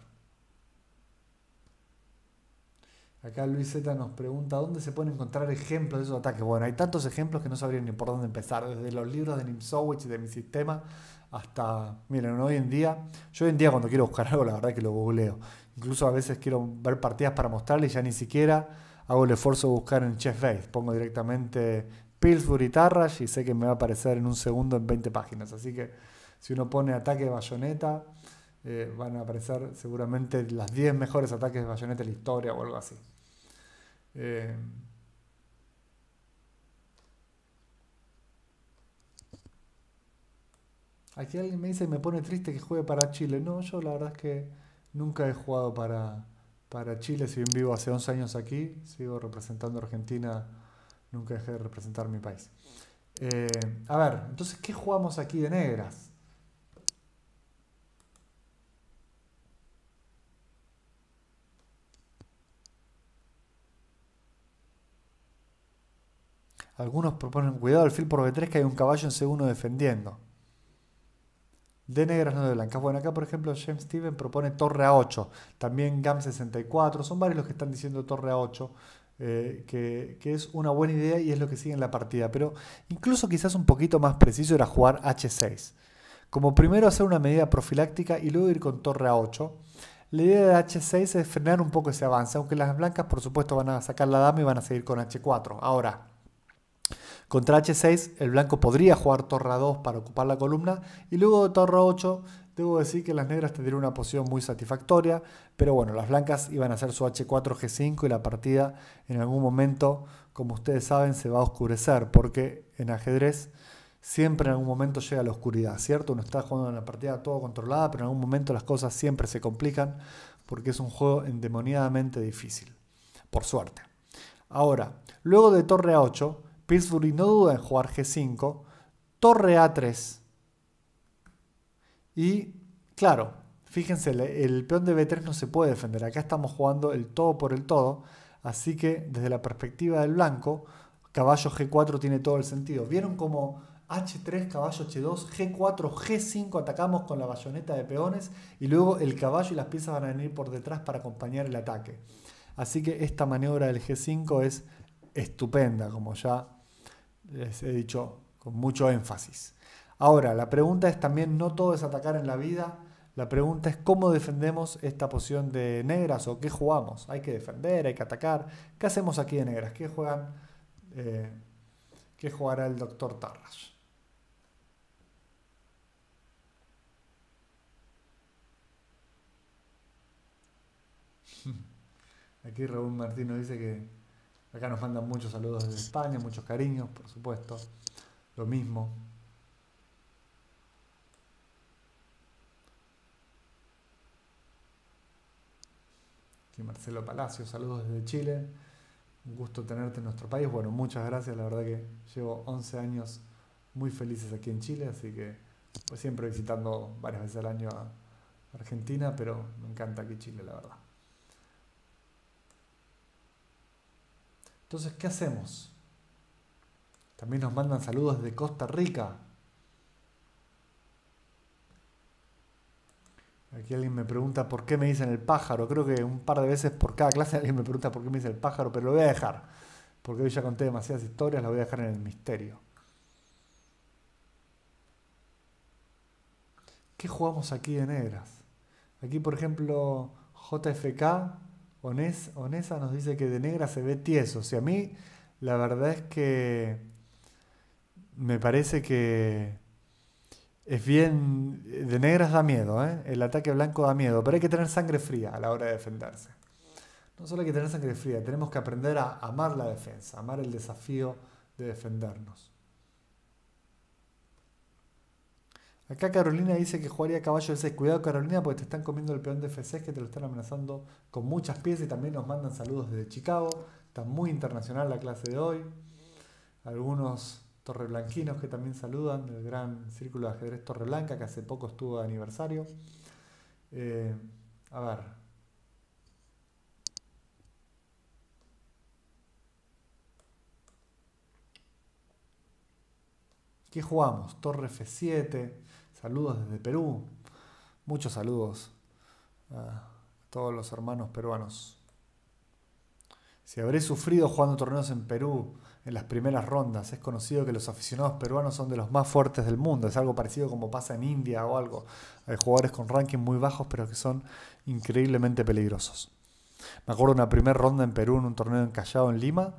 Acá Luis Z nos pregunta, ¿dónde se pueden encontrar ejemplos de esos ataques? Bueno, hay tantos ejemplos que no sabría ni por dónde empezar, desde los libros de Nimsowicz y de mi sistema hasta, miren, hoy en día, yo hoy en día cuando quiero buscar algo, la verdad que lo googleo. Incluso a veces quiero ver partidas para mostrarles y ya ni siquiera hago el esfuerzo de buscar en Chef Base. Pongo directamente Pillsbury Tarrash y sé que me va a aparecer en un segundo en 20 páginas. Así que si uno pone ataque de bayoneta, eh, van a aparecer seguramente las 10 mejores ataques de bayoneta de la historia o algo así. Eh, Aquí alguien me dice, me pone triste que juegue para Chile. No, yo la verdad es que nunca he jugado para, para Chile, si bien vivo hace 11 años aquí, sigo representando a Argentina, nunca dejé de representar mi país. Eh, a ver, entonces, ¿qué jugamos aquí de negras? Algunos proponen cuidado al fil por B3 que hay un caballo en segundo defendiendo. De negras, no de blancas. Bueno, acá por ejemplo James Steven propone Torre A8, también GAM64, son varios los que están diciendo Torre A8, eh, que, que, es una buena idea y es lo que sigue en la partida, pero incluso quizás un poquito más preciso era jugar H6. Como primero hacer una medida profiláctica y luego ir con Torre A8. La idea de H6 es frenar un poco ese avance, aunque las blancas por supuesto van a sacar la dama y van a seguir con H4. Ahora, contra H6 el blanco podría jugar torre a 2 para ocupar la columna y luego de a 8 debo decir que las negras tendrían una posición muy satisfactoria, pero bueno, las blancas iban a hacer su H4, G5 y la partida en algún momento, como ustedes saben, se va a oscurecer porque en ajedrez siempre en algún momento llega la oscuridad, ¿cierto? Uno está jugando en la partida todo controlada, pero en algún momento las cosas siempre se complican porque es un juego endemoniadamente difícil, por suerte. Ahora, luego de torre a 8, Pillsbury no duda en jugar G5, torre A3. Y claro, fíjense, el peón de B3 no se puede defender. Acá estamos jugando el todo por el todo. Así que desde la perspectiva del blanco, caballo G4 tiene todo el sentido. ¿Vieron cómo H3, caballo H2, G4, G5 atacamos con la bayoneta de peones y luego el caballo y las piezas van a venir por detrás para acompañar el ataque? Así que esta maniobra del G5 es estupenda, como ya les he dicho con mucho énfasis. Ahora, la pregunta es también, no todo es atacar en la vida. La pregunta es cómo defendemos esta posición de negras o qué jugamos. Hay que defender, hay que atacar. ¿Qué hacemos aquí de negras? ¿Qué juegan? Eh, ¿Qué jugará el doctor Tarras? Aquí Raúl Martino dice que Acá nos mandan muchos saludos desde España, muchos cariños, por supuesto. Lo mismo. Aquí Marcelo Palacio, saludos desde Chile. Un gusto tenerte en nuestro país. Bueno, muchas gracias. La verdad que llevo 11 años muy felices aquí en Chile, así que pues, siempre visitando varias veces al año a Argentina, pero me encanta aquí Chile, la verdad. Entonces, ¿qué hacemos? También nos mandan saludos de Costa Rica. Aquí alguien me pregunta por qué me dicen el pájaro. Creo que un par de veces por cada clase alguien me pregunta por qué me dice el pájaro, pero lo voy a dejar. Porque hoy ya conté demasiadas historias, la voy a dejar en el misterio. ¿Qué jugamos aquí de negras? Aquí, por ejemplo, JFK Onesa nos dice que de negra se ve tieso. si a mí la verdad es que me parece que es bien. De negras da miedo, ¿eh? El ataque blanco da miedo, pero hay que tener sangre fría a la hora de defenderse. No solo hay que tener sangre fría, tenemos que aprender a amar la defensa, amar el desafío de defendernos. Acá Carolina dice que jugaría caballo de 6. Cuidado Carolina porque te están comiendo el peón de f que te lo están amenazando con muchas piezas y también nos mandan saludos desde Chicago. Está muy internacional la clase de hoy. Algunos torreblanquinos que también saludan del gran círculo de ajedrez Torreblanca que hace poco estuvo de aniversario. Eh, a ver, ¿Qué jugamos? Torre F7. Saludos desde Perú. Muchos saludos ah, a todos los hermanos peruanos. Si habré sufrido jugando torneos en Perú en las primeras rondas, es conocido que los aficionados peruanos son de los más fuertes del mundo. Es algo parecido como pasa en India o algo. Hay jugadores con rankings muy bajos pero que son increíblemente peligrosos. Me acuerdo una primera ronda en Perú en un torneo encallado en Lima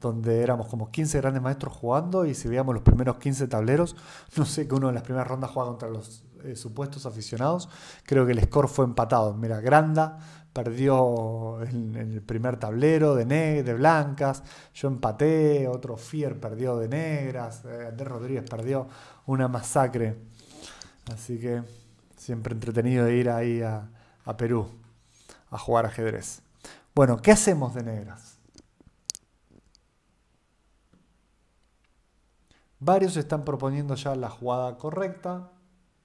donde éramos como 15 grandes maestros jugando y si veíamos los primeros 15 tableros, no sé que uno de las primeras rondas juega contra los eh, supuestos aficionados, creo que el score fue empatado. Mira, Granda perdió en, el primer tablero de, de blancas, yo empaté, otro Fier perdió de negras, eh, Andrés Rodríguez perdió una masacre. Así que siempre entretenido de ir ahí a Perú a jugar ajedrez. Bueno, ¿qué hacemos de negras? Varios están proponiendo ya la jugada correcta.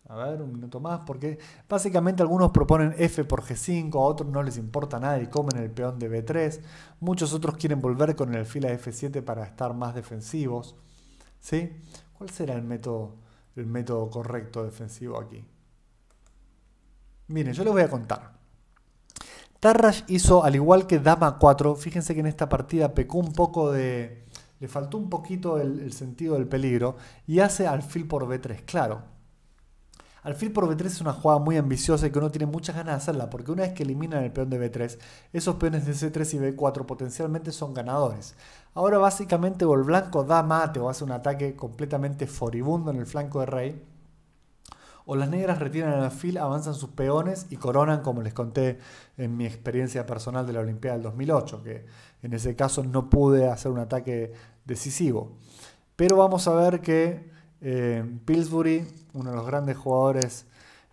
A ver, un minuto más, porque básicamente algunos proponen F por G5, a otros no les importa nada y comen el peón de B3. Muchos otros quieren volver con el fila F7 para estar más defensivos. ¿Sí? ¿Cuál será el método, el método correcto defensivo aquí? Miren, yo les voy a contar. Tarrash hizo, al igual que Dama 4, fíjense que en esta partida pecó un poco de, le faltó un poquito el, sentido del peligro y hace alfil por B3, claro. Alfil por B3 es una jugada muy ambiciosa y que uno tiene muchas ganas de hacerla, porque una vez que eliminan el peón de B3, esos peones de C3 y B4 potencialmente son ganadores. Ahora básicamente o el blanco da mate o hace un ataque completamente foribundo en el flanco de rey, o las negras retiran el alfil, avanzan sus peones y coronan, como les conté en mi experiencia personal de la Olimpiada del 2008, que en ese caso no pude hacer un ataque decisivo. Pero vamos a ver que eh, Pillsbury, uno de los grandes jugadores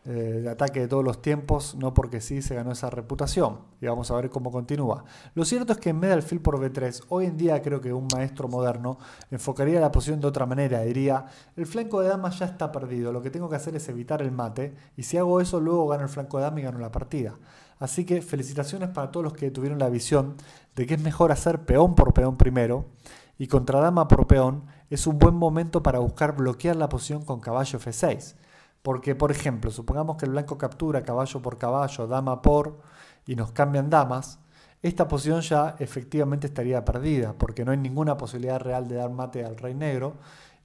eh, de ataque de todos los tiempos, no porque sí se ganó esa reputación. Y vamos a ver cómo continúa. Lo cierto es que en vez por B3, hoy en día creo que un maestro moderno enfocaría la posición de otra manera. Diría, el flanco de dama ya está perdido, lo que tengo que hacer es evitar el mate, y si hago eso luego gano el flanco de dama y gano la partida. Así que felicitaciones para todos los que tuvieron la visión de que es mejor hacer peón por peón primero y contra dama por peón es un buen momento para buscar bloquear la posición con caballo f6. Porque, por ejemplo, supongamos que el blanco captura caballo por caballo, dama por, y nos cambian damas, esta posición ya efectivamente estaría perdida, porque no hay ninguna posibilidad real de dar mate al rey negro,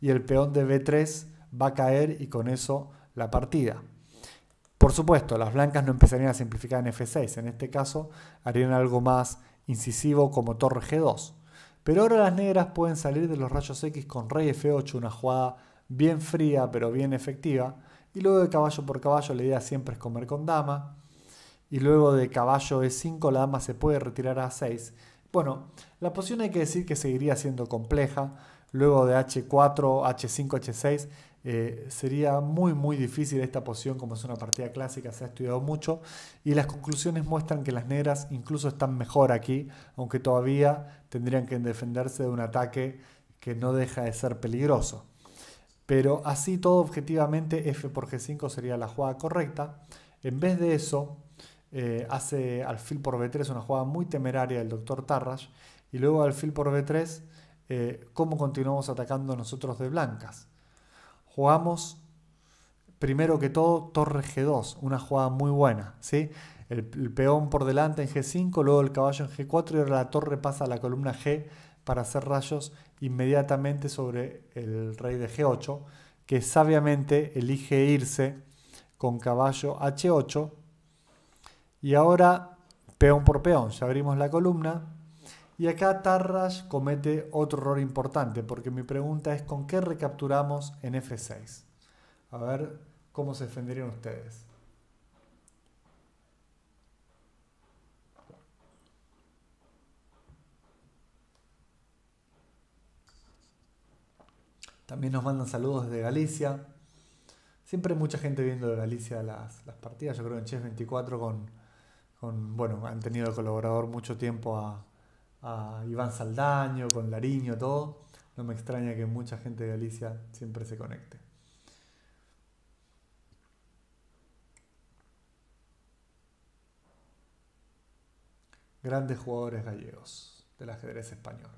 y el peón de b3 va a caer y con eso la partida. Por supuesto, las blancas no empezarían a simplificar en f6, en este caso harían algo más incisivo como torre g2. Pero ahora las negras pueden salir de los rayos X con rey F8, una jugada bien fría pero bien efectiva. Y luego de caballo por caballo la idea siempre es comer con dama. Y luego de caballo E5 la dama se puede retirar a 6. Bueno, la posición hay que decir que seguiría siendo compleja luego de H4, H5, H6. sería muy muy difícil esta posición como es una partida clásica, se ha estudiado mucho y las conclusiones muestran que las negras incluso están mejor aquí, aunque todavía tendrían que defenderse de un ataque que no deja de ser peligroso. Pero así todo objetivamente F por G5 sería la jugada correcta. En vez de eso, eh, hace alfil por B3 una jugada muy temeraria del doctor Tarrash y luego alfil por B3 eh, cómo continuamos atacando nosotros de blancas. Jugamos primero que todo torre G2, una jugada muy buena, ¿sí? El, el, peón por delante en G5, luego el caballo en G4 y ahora la torre pasa a la columna G para hacer rayos inmediatamente sobre el rey de G8, que sabiamente elige irse con caballo H8 y ahora peón por peón, ya abrimos la columna, y acá Tarras comete otro error importante, porque mi pregunta es ¿con qué recapturamos en F6? A ver cómo se defenderían ustedes. También nos mandan saludos desde Galicia. Siempre hay mucha gente viendo de Galicia las, partidas. Yo creo que en Chess 24 con, con, bueno, han tenido de colaborador mucho tiempo a, a Iván Saldaño, con Lariño, todo. No me extraña que mucha gente de Galicia siempre se conecte. Grandes jugadores gallegos del ajedrez español.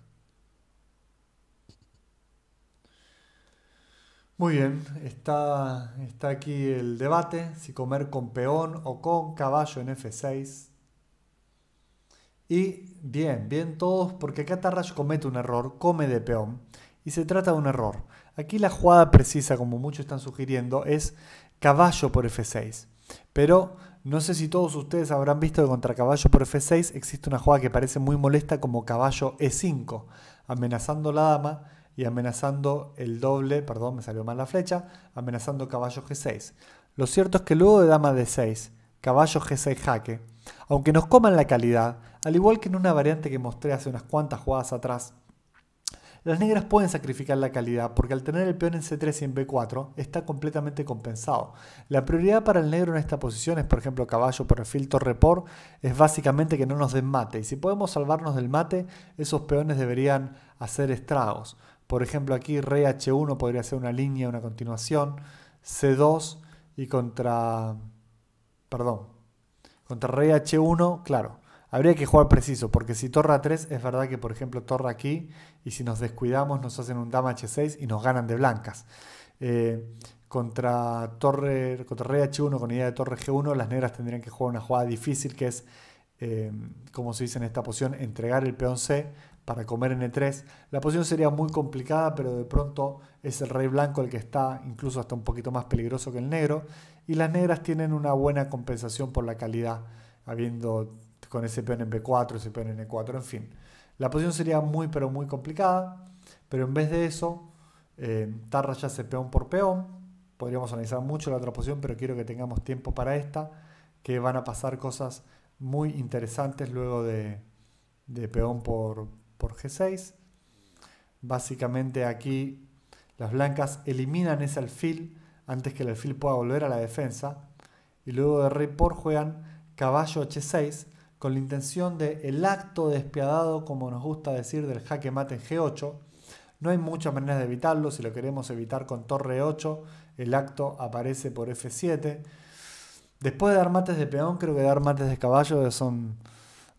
Muy bien, está, está aquí el debate, si comer con peón o con caballo en F6. Y bien, bien todos, porque acá Tarrasch comete un error, come de peón, y se trata de un error. Aquí la jugada precisa, como muchos están sugiriendo, es caballo por F6. Pero no sé si todos ustedes habrán visto que contra caballo por F6 existe una jugada que parece muy molesta como caballo E5, amenazando la dama y amenazando el doble, perdón, me salió mal la flecha, amenazando caballo G6. Lo cierto es que luego de dama D6, caballo G6 jaque, aunque nos coman la calidad, al igual que en una variante que mostré hace unas cuantas jugadas atrás, las negras pueden sacrificar la calidad porque al tener el peón en C3 y en B4 está completamente compensado. La prioridad para el negro en esta posición es por ejemplo caballo, el torre, por, es básicamente que no nos den mate. Y si podemos salvarnos del mate, esos peones deberían hacer estragos. Por ejemplo aquí rey H1 podría ser una línea, una continuación. C2 y contra... Perdón. Contra rey H1, claro. Habría que jugar preciso, porque si torra 3, es verdad que por ejemplo torra aquí, y si nos descuidamos nos hacen un dama h6 y nos ganan de blancas. Eh, contra torre, contra rey h1 con idea de torre g1, las negras tendrían que jugar una jugada difícil que es, eh, como se dice en esta posición, entregar el peón c para comer en e3. La posición sería muy complicada, pero de pronto es el rey blanco el que está incluso hasta un poquito más peligroso que el negro. Y las negras tienen una buena compensación por la calidad, habiendo con ese peón en b 4 ese peón en e 4 en fin. La posición sería muy pero muy complicada, pero en vez de eso, eh, Tarra ya hace peón por peón. Podríamos analizar mucho la otra posición, pero quiero que tengamos tiempo para esta, que van a pasar cosas muy interesantes luego de, peón por, por G6. Básicamente aquí las blancas eliminan ese alfil antes que el alfil pueda volver a la defensa. Y luego de rey por juegan caballo H6, con la intención de el acto despiadado, como nos gusta decir, del jaque mate en G8. No hay muchas maneras de evitarlo, si lo queremos evitar con torre 8, el acto aparece por F7. Después de dar mates de peón, creo que dar mates de caballo son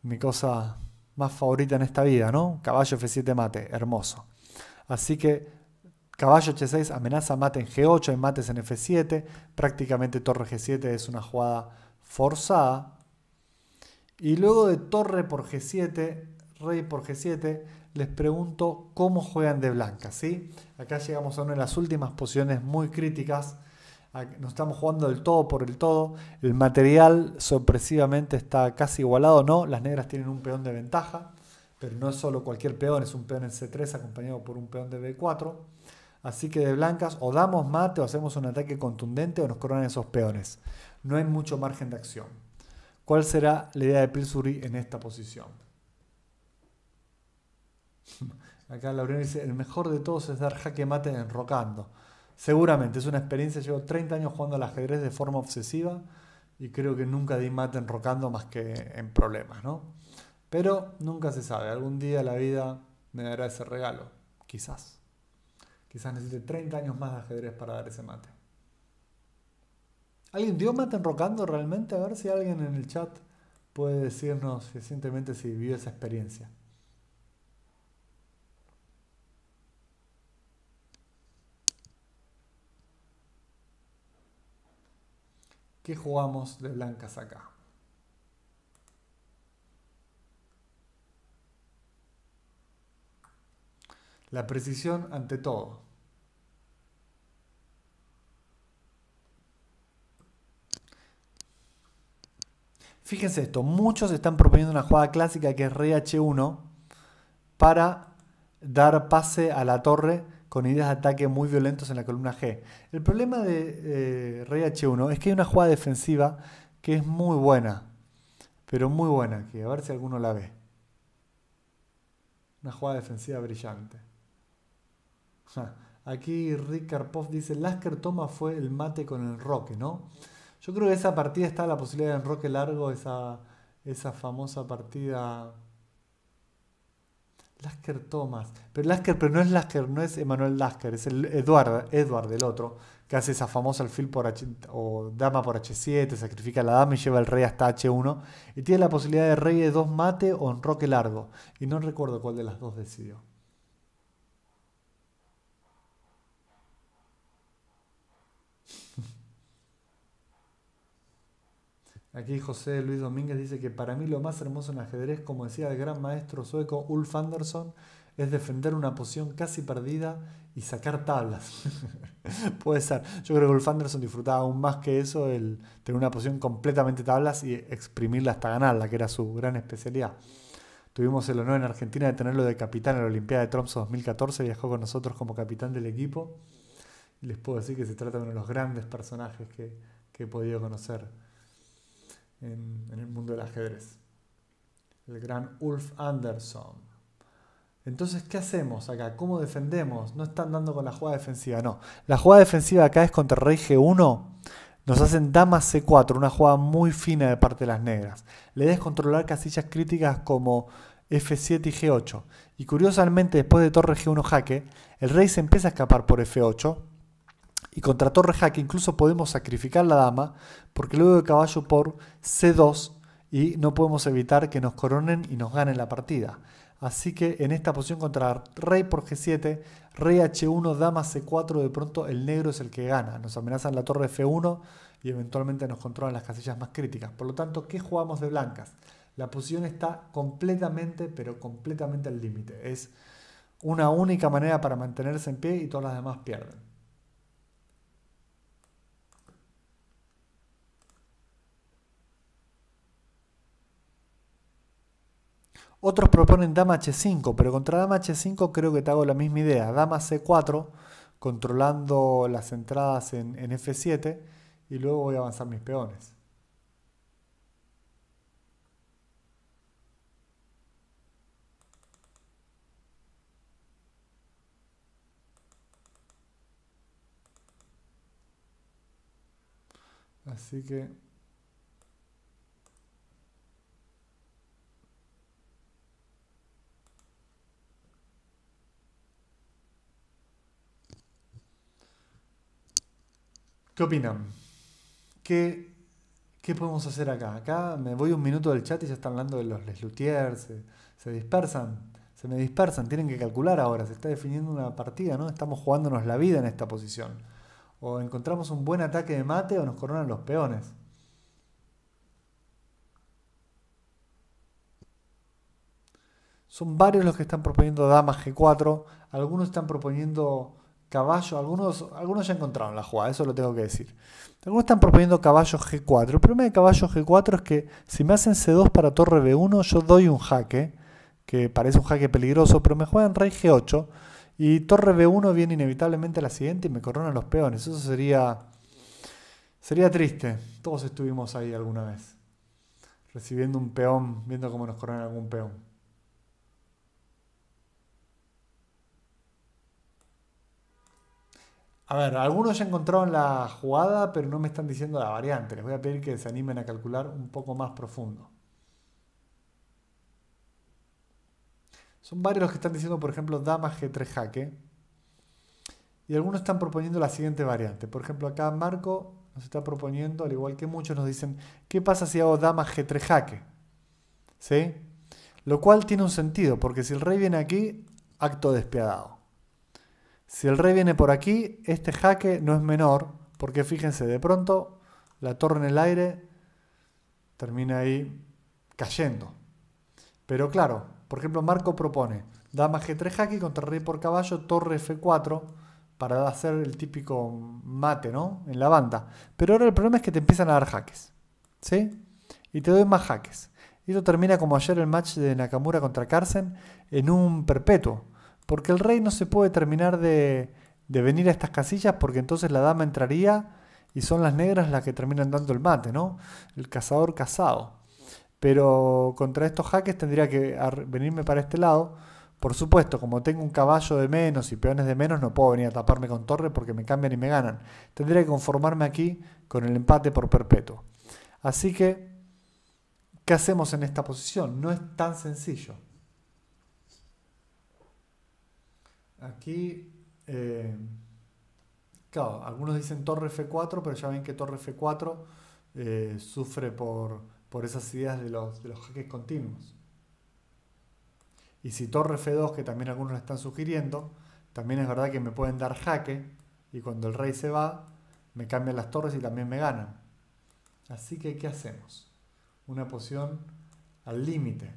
mi cosa más favorita en esta vida, ¿no? Caballo F7 mate, hermoso. Así que caballo H6 amenaza mate en G8, hay mates en F7, prácticamente torre G7 es una jugada forzada, y luego de torre por G7, rey por G7, les pregunto cómo juegan de blancas, ¿sí? Acá llegamos a una de las últimas posiciones muy críticas. Nos estamos jugando del todo por el todo. El material sorpresivamente está casi igualado, ¿no? Las negras tienen un peón de ventaja, pero no es solo cualquier peón, es un peón en C3 acompañado por un peón de B4. Así que de blancas o damos mate o hacemos un ataque contundente o nos coronan esos peones. No hay mucho margen de acción. ¿Cuál será la idea de Pilsuri en esta posición? Acá Lauriano dice, el mejor de todos es dar jaque mate enrocando. Seguramente, es una experiencia, llevo 30 años jugando al ajedrez de forma obsesiva y creo que nunca di mate enrocando más que en problemas, ¿no? Pero nunca se sabe, algún día la vida me dará ese regalo, quizás. Quizás necesite 30 años más de ajedrez para dar ese mate. ¿Alguien, Dios Mate enrocando realmente? A ver si alguien en el chat puede decirnos recientemente si vivió esa experiencia. ¿Qué jugamos de blancas acá? La precisión ante todo. Fíjense esto, muchos están proponiendo una jugada clásica que es rey h1 para dar pase a la torre con ideas de ataque muy violentos en la columna G. El problema de eh, rey h1 es que hay una jugada defensiva que es muy buena, pero muy buena Que a ver si alguno la ve. Una jugada defensiva brillante. Aquí Rick Karpov dice, Lasker toma fue el mate con el roque, ¿no? Yo creo que esa partida está la posibilidad de enroque largo, esa, esa famosa partida. Lasker Thomas. Pero Lasker, pero no es Lasker, no es Emanuel Lasker, es el Edward, el otro, que hace esa famosa alfil por o dama por H7, sacrifica a la dama y lleva el rey hasta H1. Y tiene la posibilidad de rey de dos mate o enroque largo. Y no recuerdo cuál de las dos decidió. Aquí José Luis Domínguez dice que para mí lo más hermoso en ajedrez, como decía el gran maestro sueco Ulf Andersson es defender una posición casi perdida y sacar tablas. Puede ser. Yo creo que Ulf Andersson disfrutaba aún más que eso, el tener una posición completamente tablas y exprimirla hasta ganarla, que era su gran especialidad. Tuvimos el honor en Argentina de tenerlo de capitán en la Olimpiada de Tromso 2014, viajó con nosotros como capitán del equipo. les puedo decir que se trata de uno de los grandes personajes que, que he podido conocer en, el mundo del ajedrez, el gran Ulf Anderson. Entonces, ¿qué hacemos acá? ¿Cómo defendemos? No están dando con la jugada defensiva, no. La jugada defensiva acá es contra rey G1. Nos hacen dama C4, una jugada muy fina de parte de las negras. Le controlar casillas críticas como F7 y G8. Y curiosamente, después de torre G1 jaque, el rey se empieza a escapar por F8, y contra torre jaque incluso podemos sacrificar la dama porque luego de caballo por c2 y no podemos evitar que nos coronen y nos ganen la partida. Así que en esta posición contra rey por g7, rey h1, dama c4, de pronto el negro es el que gana. Nos amenazan la torre f1 y eventualmente nos controlan las casillas más críticas. Por lo tanto, ¿qué jugamos de blancas? La posición está completamente, pero completamente al límite. Es una única manera para mantenerse en pie y todas las demás pierden. Otros proponen dama h5, pero contra dama h5 creo que te hago la misma idea. Dama c4, controlando las entradas en, f7 y luego voy a avanzar mis peones. Así que ¿Qué opinan? ¿Qué, ¿Qué podemos hacer acá? Acá me voy un minuto del chat y ya están hablando de los Les Luthiers, se, se, dispersan, se me dispersan, tienen que calcular ahora, se está definiendo una partida, ¿no? Estamos jugándonos la vida en esta posición. O encontramos un buen ataque de mate o nos coronan los peones. Son varios los que están proponiendo damas G4, algunos están proponiendo caballo, algunos, algunos ya encontraron la jugada, eso lo tengo que decir. Algunos están proponiendo caballo G4. El problema de caballo G4 es que si me hacen C2 para torre B1, yo doy un jaque, que parece un jaque peligroso, pero me juegan rey G8 y torre B1 viene inevitablemente a la siguiente y me coronan los peones. Eso sería sería triste. Todos estuvimos ahí alguna vez, recibiendo un peón, viendo cómo nos coronan algún peón. A ver, algunos ya encontraron la jugada, pero no me están diciendo la variante. Les voy a pedir que se animen a calcular un poco más profundo. Son varios los que están diciendo, por ejemplo, dama G3 jaque. Y algunos están proponiendo la siguiente variante. Por ejemplo, acá Marco nos está proponiendo, al igual que muchos nos dicen, ¿qué pasa si hago dama G3 jaque? Lo cual tiene un sentido, porque si el rey viene aquí, acto despiadado. Si el rey viene por aquí, este jaque no es menor, porque fíjense, de pronto la torre en el aire termina ahí cayendo. Pero claro, por ejemplo, Marco propone dama G3 jaque contra rey por caballo, torre F4 para hacer el típico mate, ¿no? En la banda. Pero ahora el problema es que te empiezan a dar jaques, ¿sí? Y te doy más jaques. Y esto termina como ayer el match de Nakamura contra Carson en un perpetuo porque el rey no se puede terminar de, venir a estas casillas porque entonces la dama entraría y son las negras las que terminan dando el mate, ¿no? El cazador cazado. Pero contra estos jaques tendría que venirme para este lado. Por supuesto, como tengo un caballo de menos y peones de menos, no puedo venir a taparme con torre porque me cambian y me ganan. Tendría que conformarme aquí con el empate por perpetuo. Así que, ¿qué hacemos en esta posición? No es tan sencillo. Aquí, eh, claro, algunos dicen torre F4, pero ya ven que torre F4 eh, sufre por, esas ideas de los, de jaques continuos. Y si torre F2, que también algunos la están sugiriendo, también es verdad que me pueden dar jaque y cuando el rey se va, me cambian las torres y también me ganan. Así que, ¿qué hacemos? Una poción al límite.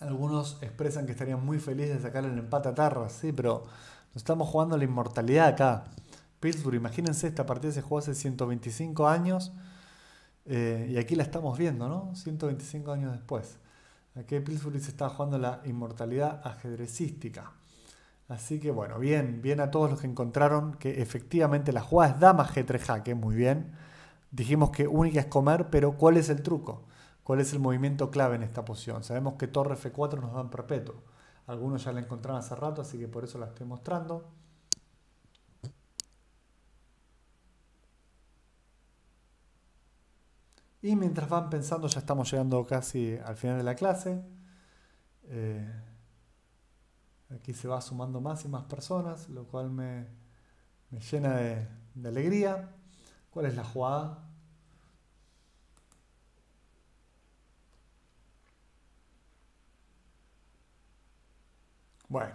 Algunos expresan que estarían muy felices de sacar el empate a Tarras, sí, pero nos estamos jugando la inmortalidad acá. Pittsburgh, imagínense, esta partida se jugó hace 125 años eh, y aquí la estamos viendo, ¿no? 125 años después. Aquí Pittsburgh se está jugando la inmortalidad ajedrecística. Así que bueno, bien, bien a todos los que encontraron que efectivamente la jugada es dama G3 jaque, muy bien. Dijimos que única es comer, pero ¿cuál es el truco? cuál es el movimiento clave en esta posición. Sabemos que torre F4 nos da en perpetuo. Algunos ya la encontraron hace rato, así que por eso la estoy mostrando. Y mientras van pensando, ya estamos llegando casi al final de la clase. Eh, aquí se va sumando más y más personas, lo cual me, llena de, de alegría. ¿Cuál es la jugada? Bueno,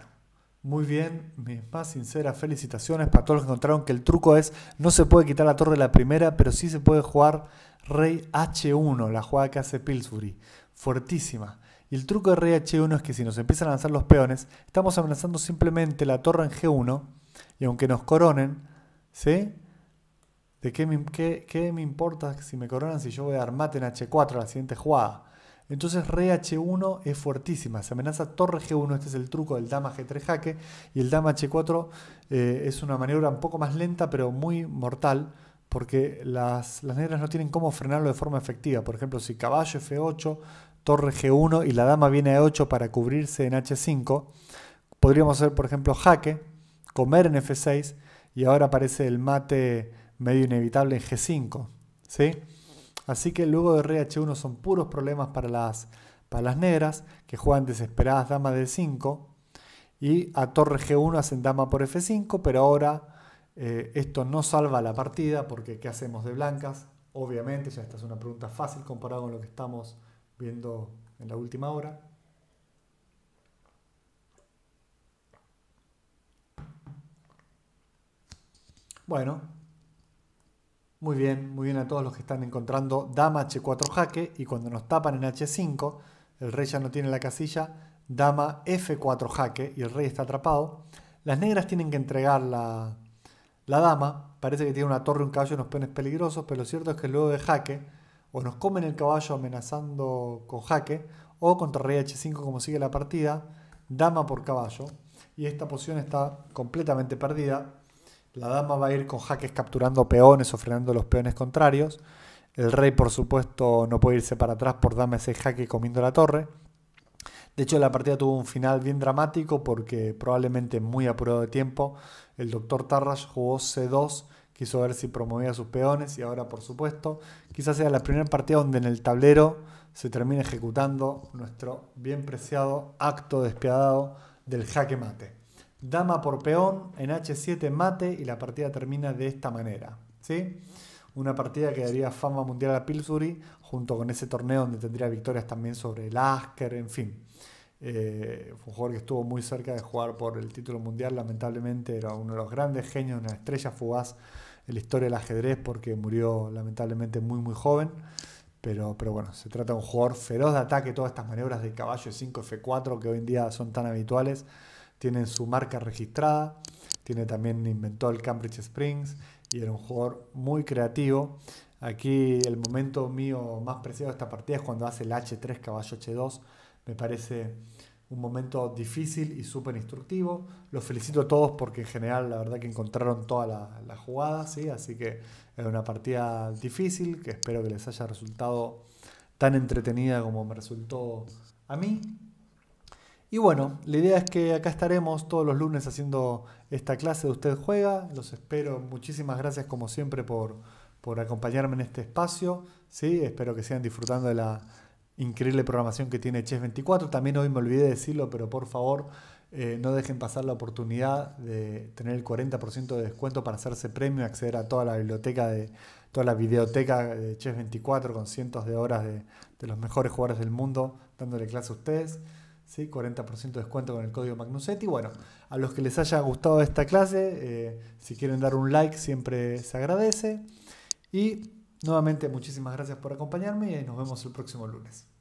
muy bien, mis más sinceras felicitaciones para todos los que encontraron que el truco es no se puede quitar la torre de la primera, pero sí se puede jugar rey h1, la jugada que hace Pillsbury, fuertísima. Y el truco de rey h1 es que si nos empiezan a lanzar los peones, estamos amenazando simplemente la torre en g1 y aunque nos coronen, ¿sí? ¿De qué me, qué me importa si me coronan si yo voy a dar mate en h4 la siguiente jugada? Entonces reh 1 es fuertísima, se amenaza torre g1, este es el truco del dama g3 jaque, y el dama h4 eh, es una maniobra un poco más lenta pero muy mortal, porque las, negras no tienen cómo frenarlo de forma efectiva. Por ejemplo, si caballo f8, torre g1 y la dama viene a 8 para cubrirse en h5, podríamos hacer, por ejemplo, jaque, comer en f6 y ahora aparece el mate medio inevitable en g5. ¿sí? Así que luego de Rey 1 son puros problemas para las, para las negras, que juegan desesperadas dama de 5. Y a torre G1 hacen dama por F5, pero ahora eh, esto no salva la partida porque ¿qué hacemos de blancas? Obviamente, ya esta es una pregunta fácil comparado con lo que estamos viendo en la última hora. Bueno, muy bien, muy bien a todos los que están encontrando dama h4 jaque y cuando nos tapan en h5, el rey ya no tiene la casilla, dama f4 jaque y el rey está atrapado. Las negras tienen que entregar la, la dama, parece que tiene una torre, un caballo y unos peones peligrosos, pero lo cierto es que luego de jaque, o nos comen el caballo amenazando con jaque, o contra rey h5 como sigue la partida, dama por caballo, y esta posición está completamente perdida, la dama va a ir con jaques capturando peones o frenando los peones contrarios. El rey, por supuesto, no puede irse para atrás por dama ese jaque comiendo la torre. De hecho, la partida tuvo un final bien dramático porque probablemente muy apurado de tiempo, el doctor Tarrasch jugó C2, quiso ver si promovía sus peones y ahora, por supuesto, quizás sea la primera partida donde en el tablero se termina ejecutando nuestro bien preciado acto despiadado del jaque mate dama por peón, en h7 mate y la partida termina de esta manera. ¿sí? Una partida que daría fama mundial a Pilsuri junto con ese torneo donde tendría victorias también sobre el Asker, en fin. Eh, un jugador que estuvo muy cerca de jugar por el título mundial, lamentablemente era uno de los grandes genios, una estrella fugaz en la historia del ajedrez porque murió lamentablemente muy muy joven. Pero, pero bueno, se trata de un jugador feroz de ataque, todas estas maniobras de caballo 5F4 que hoy en día son tan habituales tienen su marca registrada, tiene también inventó el Cambridge Springs y era un jugador muy creativo. Aquí el momento mío más preciado de esta partida es cuando hace el H3 caballo H2. Me parece un momento difícil y súper instructivo. Los felicito a todos porque en general la verdad que encontraron todas las la jugadas, ¿sí? así que es una partida difícil que espero que les haya resultado tan entretenida como me resultó a mí. Y bueno, la idea es que acá estaremos todos los lunes haciendo esta clase de Usted Juega. Los espero. Muchísimas gracias como siempre por, acompañarme en este espacio. ¿sí? Espero que sigan disfrutando de la increíble programación que tiene Chess 24. También hoy me olvidé de decirlo, pero por favor eh, no dejen pasar la oportunidad de tener el 40% de descuento para hacerse premio, y acceder a toda la biblioteca de toda la videoteca de Chess 24 con cientos de horas de, de los mejores jugadores del mundo dándole clase a ustedes. 40% de descuento con el código Magnusetti. Bueno, a los que les haya gustado esta clase, eh, si quieren dar un like siempre se agradece. Y nuevamente muchísimas gracias por acompañarme y nos vemos el próximo lunes.